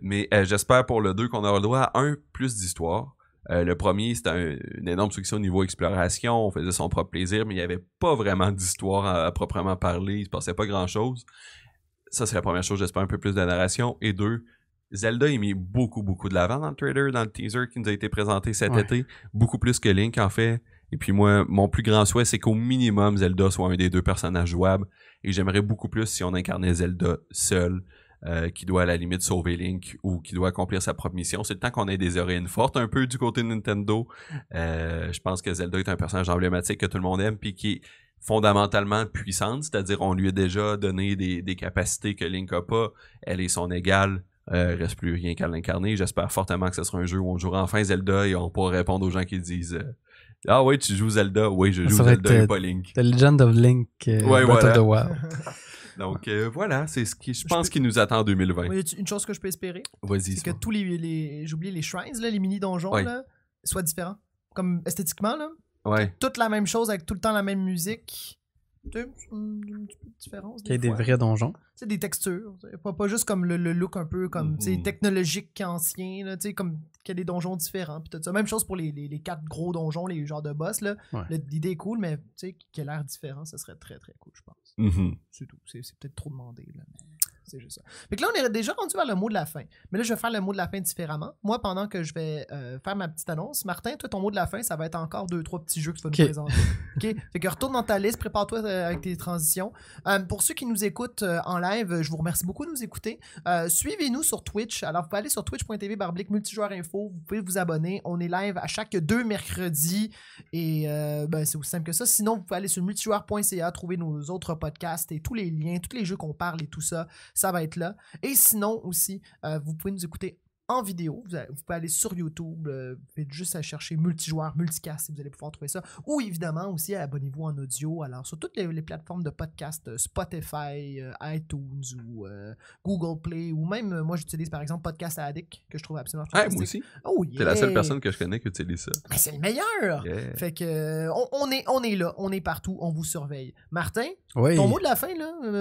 Mais euh, j'espère pour le 2 qu'on aura le droit à un plus d'histoire. Euh, le premier, c'était un, une énorme succès au niveau exploration, on faisait son propre plaisir, mais il n'y avait pas vraiment d'histoire à, proprement parler, il se passait pas grand-chose. Ça, c'est la première chose, j'espère un peu plus de narration. Et deux, Zelda est mis beaucoup, beaucoup de l'avant dans le trailer, dans le teaser qui nous a été présenté cet été, beaucoup plus que Link en fait. Et puis moi, mon plus grand souhait, c'est qu'au minimum, Zelda soit un des deux personnages jouables. Et j'aimerais beaucoup plus si on incarnait Zelda seul, euh, qui doit à la limite sauver Link ou qui doit accomplir sa propre mission. C'est le temps qu'on ait des oreilles fortes un peu du côté de Nintendo. Euh, je pense que Zelda est un personnage emblématique que tout le monde aime, puis qui est fondamentalement puissante, c'est-à-dire on lui a déjà donné des, des capacités que Link n'a pas. Elle est son égale euh, reste plus rien qu'à l'incarner. J'espère fortement que ce sera un jeu où on jouera enfin Zelda et on pourra répondre aux gens qui disent euh, Ah ouais tu joues Zelda, oui, je ah, joue Zelda et pas Link. Euh, the Legend of Link, euh, Donc voilà, c'est ce qui je pense qui nous attend en 2020. une chose que je peux espérer, c'est que tous les, j'ai oublié les shrines, les mini donjons, soient différents, comme esthétiquement là. Ouais. Toute la même chose avec tout le temps la même musique. Tu y ait des vrais donjons. C'est des textures. Pas, pas juste comme le, look un peu comme mm-hmm. technologique ancien, là, comme qu'il y a des donjons différents. Puis tout ça. Même chose pour les, les, quatre gros donjons, les genres de boss. L'idée est cool, mais qu'il y ait l'air différent, ça serait très très cool, je pense. Mm-hmm. C'est tout. C'est peut-être trop demandé. Là, mais... C'est juste ça. Fait que là, on est déjà rendu vers le mot de la fin. Mais là, je vais faire le mot de la fin différemment. Moi, pendant que je vais euh, faire ma petite annonce, Martin, toi, ton mot de la fin, ça va être encore deux, trois petits jeux que tu vas nous présenter. OK? Fait que retourne dans ta liste, prépare-toi euh, avec tes transitions. Euh, pour ceux qui nous écoutent en live, je vous remercie beaucoup de nous écouter. Suivez-nous sur Twitch. Alors, vous pouvez aller sur twitch.tv barblique multijoueur info. Vous pouvez vous abonner. On est live à chaque deux mercredis. Et ben, c'est aussi simple que ça. Sinon, vous pouvez aller sur multijoueur.ca, trouver nos autres podcasts et tous les liens, tous les jeux qu'on parle et tout ça ça va être là. Et sinon aussi, euh, vous pouvez nous écouter en vidéo. Vous, pouvez aller sur YouTube, faites euh, juste à chercher multijoueur, multicast, vous allez pouvoir trouver ça. Ou évidemment aussi, abonnez-vous en audio. Alors, sur toutes les, plateformes de podcast, euh, Spotify, euh, iTunes ou Google Play, ou même, moi j'utilise par exemple Podcast Addict, que je trouve absolument fantastique. Ah, moi aussi. Oh, T'es la seule personne que je connais qui utilise ça. c'est le meilleur! Fait que, on, est, on est là, on est partout, on vous surveille. Martin, ton mot de la fin,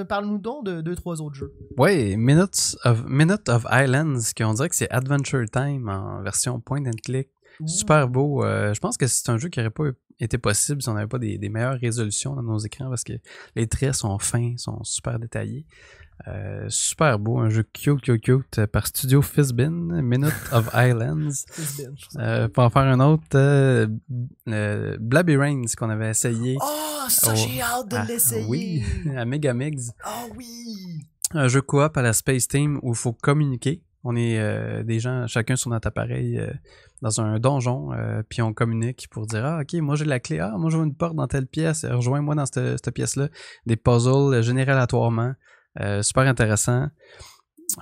parle-nous donc de deux, trois autres jeux. Oui, Minutes of, Minute of Islands, qui on dirait que c'est Adventure Time en version point and click. Super beau. Euh, je pense que c'est un jeu qui n'aurait pas été possible si on n'avait pas des, meilleures résolutions dans nos écrans parce que les traits sont fins, sont super détaillés. Euh, super beau, un jeu cute, cute, cute euh, par Studio Fizzbin. Minute of Islands. euh, pour en faire un autre, Blabby Rain, qu'on avait essayé. Oh, ça, j'ai hâte de l'essayer! Oui, à Megamix. Oh oui! Un jeu coop à la Space Team où il faut communiquer on est euh, des gens, chacun sur notre appareil, euh, dans un donjon, euh, puis on communique pour dire Ah, ok, moi j'ai la clé, ah, moi je une porte dans telle pièce, rejoins-moi dans cette, pièce-là. Des puzzles généralatoirement, super intéressant.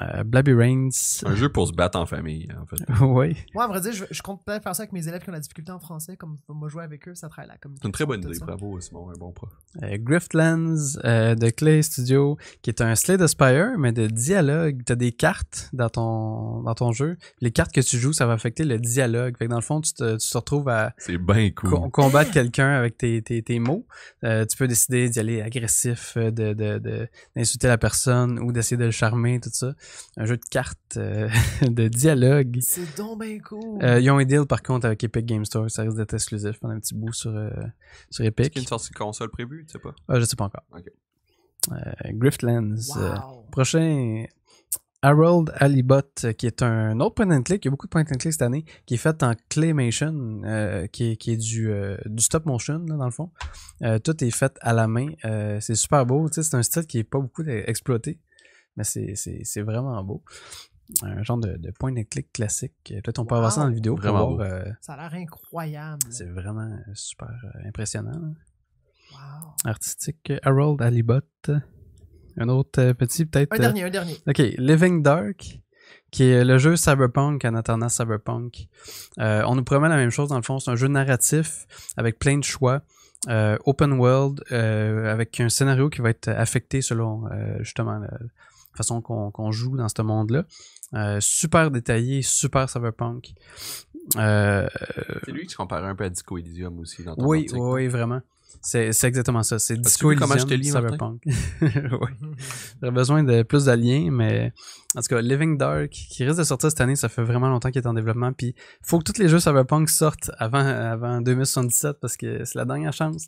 Euh, Blabby Rains. Un jeu pour se battre en famille, en fait. oui. Moi, à vrai dire, je, compte peut-être faire ça avec mes élèves qui ont la difficulté en français, comme moi jouer avec eux, ça travaille là. C'est une très bonne idée, bravo Simon, un bon prof. Euh, Griftlands euh, de Clay Studio, qui est un Slay Spire, mais de dialogue. Tu as des cartes dans ton, dans ton jeu. Les cartes que tu joues, ça va affecter le dialogue. Fait dans le fond, tu te, tu te retrouves à bien cool. combattre quelqu'un avec tes, tes, tes mots. Euh, tu peux décider d'y aller agressif, d'insulter de, de, la personne ou d'essayer de le charmer, tout ça un jeu de cartes, euh, de dialogue. C'est donc bien cool. Euh, ils ont un deal par contre avec Epic Game Store, ça risque d'être exclusif pendant un petit bout sur, euh, sur Epic. Est-ce qu'il y a une sortie console prévue, tu sais pas ah, Je sais pas encore. Euh, Griftlands. prochain Harold Alibot, qui est un autre point and click, il y a beaucoup de point and click cette année, qui est fait en claymation, qui, est, qui est du, du stop motion, là, dans le fond. tout est fait à la main. c'est super beau. tu sais C'est un style qui n'est pas beaucoup exploité. Mais c'est vraiment beau. Un genre de, de point de clic classique. Euh, peut-être on peut avoir ça dans la vidéo pour euh, ça a l'air incroyable. C'est vraiment euh, super impressionnant. Artistique, Harold Alibot. Un autre petit, peut-être. Un dernier, un dernier. OK, Living Dark qui est le jeu Cyberpunk en attendant Cyberpunk. on nous promet la même chose dans le fond, c'est un jeu narratif avec plein de choix, open world, avec un scénario qui va être affecté selon justement façon qu'on joue dans ce monde-là. Euh, super détaillé, super cyberpunk. Euh, c'est lui qui se compare un peu à Disco Elysium aussi dans Oui, oui, vraiment. C'est exactement ça. C'est Disco Elysium, je te cyberpunk. J'aurais besoin de plus d'aliens, mais en tout cas, Living Dark, qui risque de sortir cette année, ça fait vraiment longtemps qu'il est en développement. Puis, faut que tous les jeux cyberpunk sortent avant, avant 2077 parce que c'est la dernière chance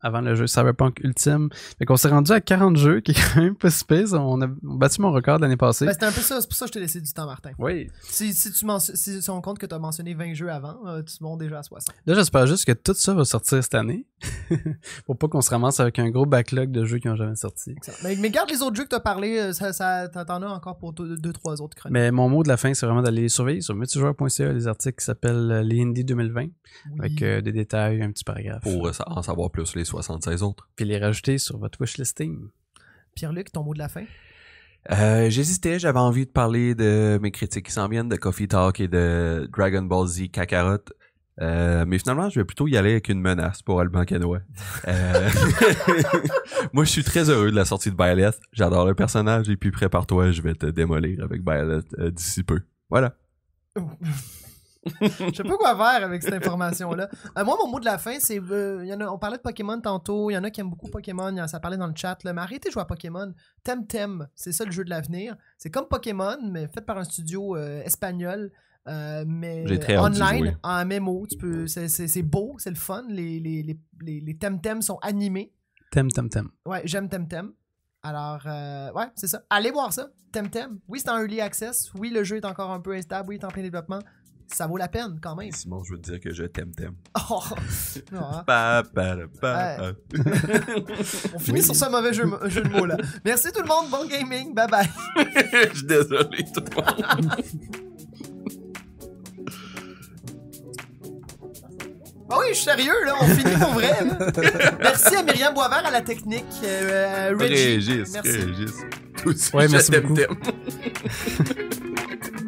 avant le jeu Cyberpunk Ultime. Mais qu'on s'est rendu à 40 jeux, qui est quand même pas si pire. On a battu mon record l'année passée. Ben, un peu ça, c'est pour ça que je t'ai laissé du temps, Martin. Oui. Si, tu si, on compte que tu as mentionné 20 jeux avant, tu euh, te montes déjà à 60. Là, j'espère juste que tout ça va sortir cette année. pour pas qu'on se ramasse avec un gros backlog de jeux qui n'ont jamais sorti. Mais, mais, garde les autres jeux que tu as parlé, euh, ça, ça t'en as encore pour 2-3 autres chroniques. Mais mon mot de la fin, c'est vraiment d'aller surveiller sur multijoueur.ca les articles qui s'appellent euh, Les Indie 2020 avec des détails, un petit paragraphe. Pour en savoir plus les 76 autres. Puis les rajouter sur votre wish Pierre-Luc, ton mot de la fin? Euh, j'hésitais, j'avais envie de parler de mes critiques qui s'en viennent, de Coffee Talk et de Dragon Ball Z Kakarot. Euh, mais finalement, je vais plutôt y aller avec une menace pour Alban Canoë. Euh, moi, je suis très heureux de la sortie de Byleth. J'adore le personnage et puis prépare-toi, je vais te démolir avec Violet d'ici peu. Voilà. je sais pas quoi faire avec cette information-là. Euh, moi, mon mot de la fin, c'est. Euh, on parlait de Pokémon tantôt. Il y en a qui aiment beaucoup Pokémon. ça parlait dans le chat. Là, mais arrêtez de jouer à Pokémon. Temtem c'est ça le jeu de l'avenir. C'est comme Pokémon, mais fait par un studio euh, espagnol. mais online, en MMO peux, c'est, beau, c'est le fun. Les, les, les, les, sont animés. Temtem Ouais, j'aime Temtem Alors, ouais, c'est ça. Allez voir ça. Temtem. Oui, c'est en early access. Oui, le jeu est encore un peu instable. Oui, il est en plein développement ça vaut la peine quand même. Simon, je veux te dire que je t'aime, t'aime. On finit sur ce mauvais jeu, de mots là. Merci tout le monde, bon gaming, bye bye. je suis désolé tout le monde. Ah oui, je suis sérieux, là, on finit pour vrai. Merci à Myriam Boisvert à la technique. Euh, euh Régis, Régis. Merci. Tout de suite, ouais, merci je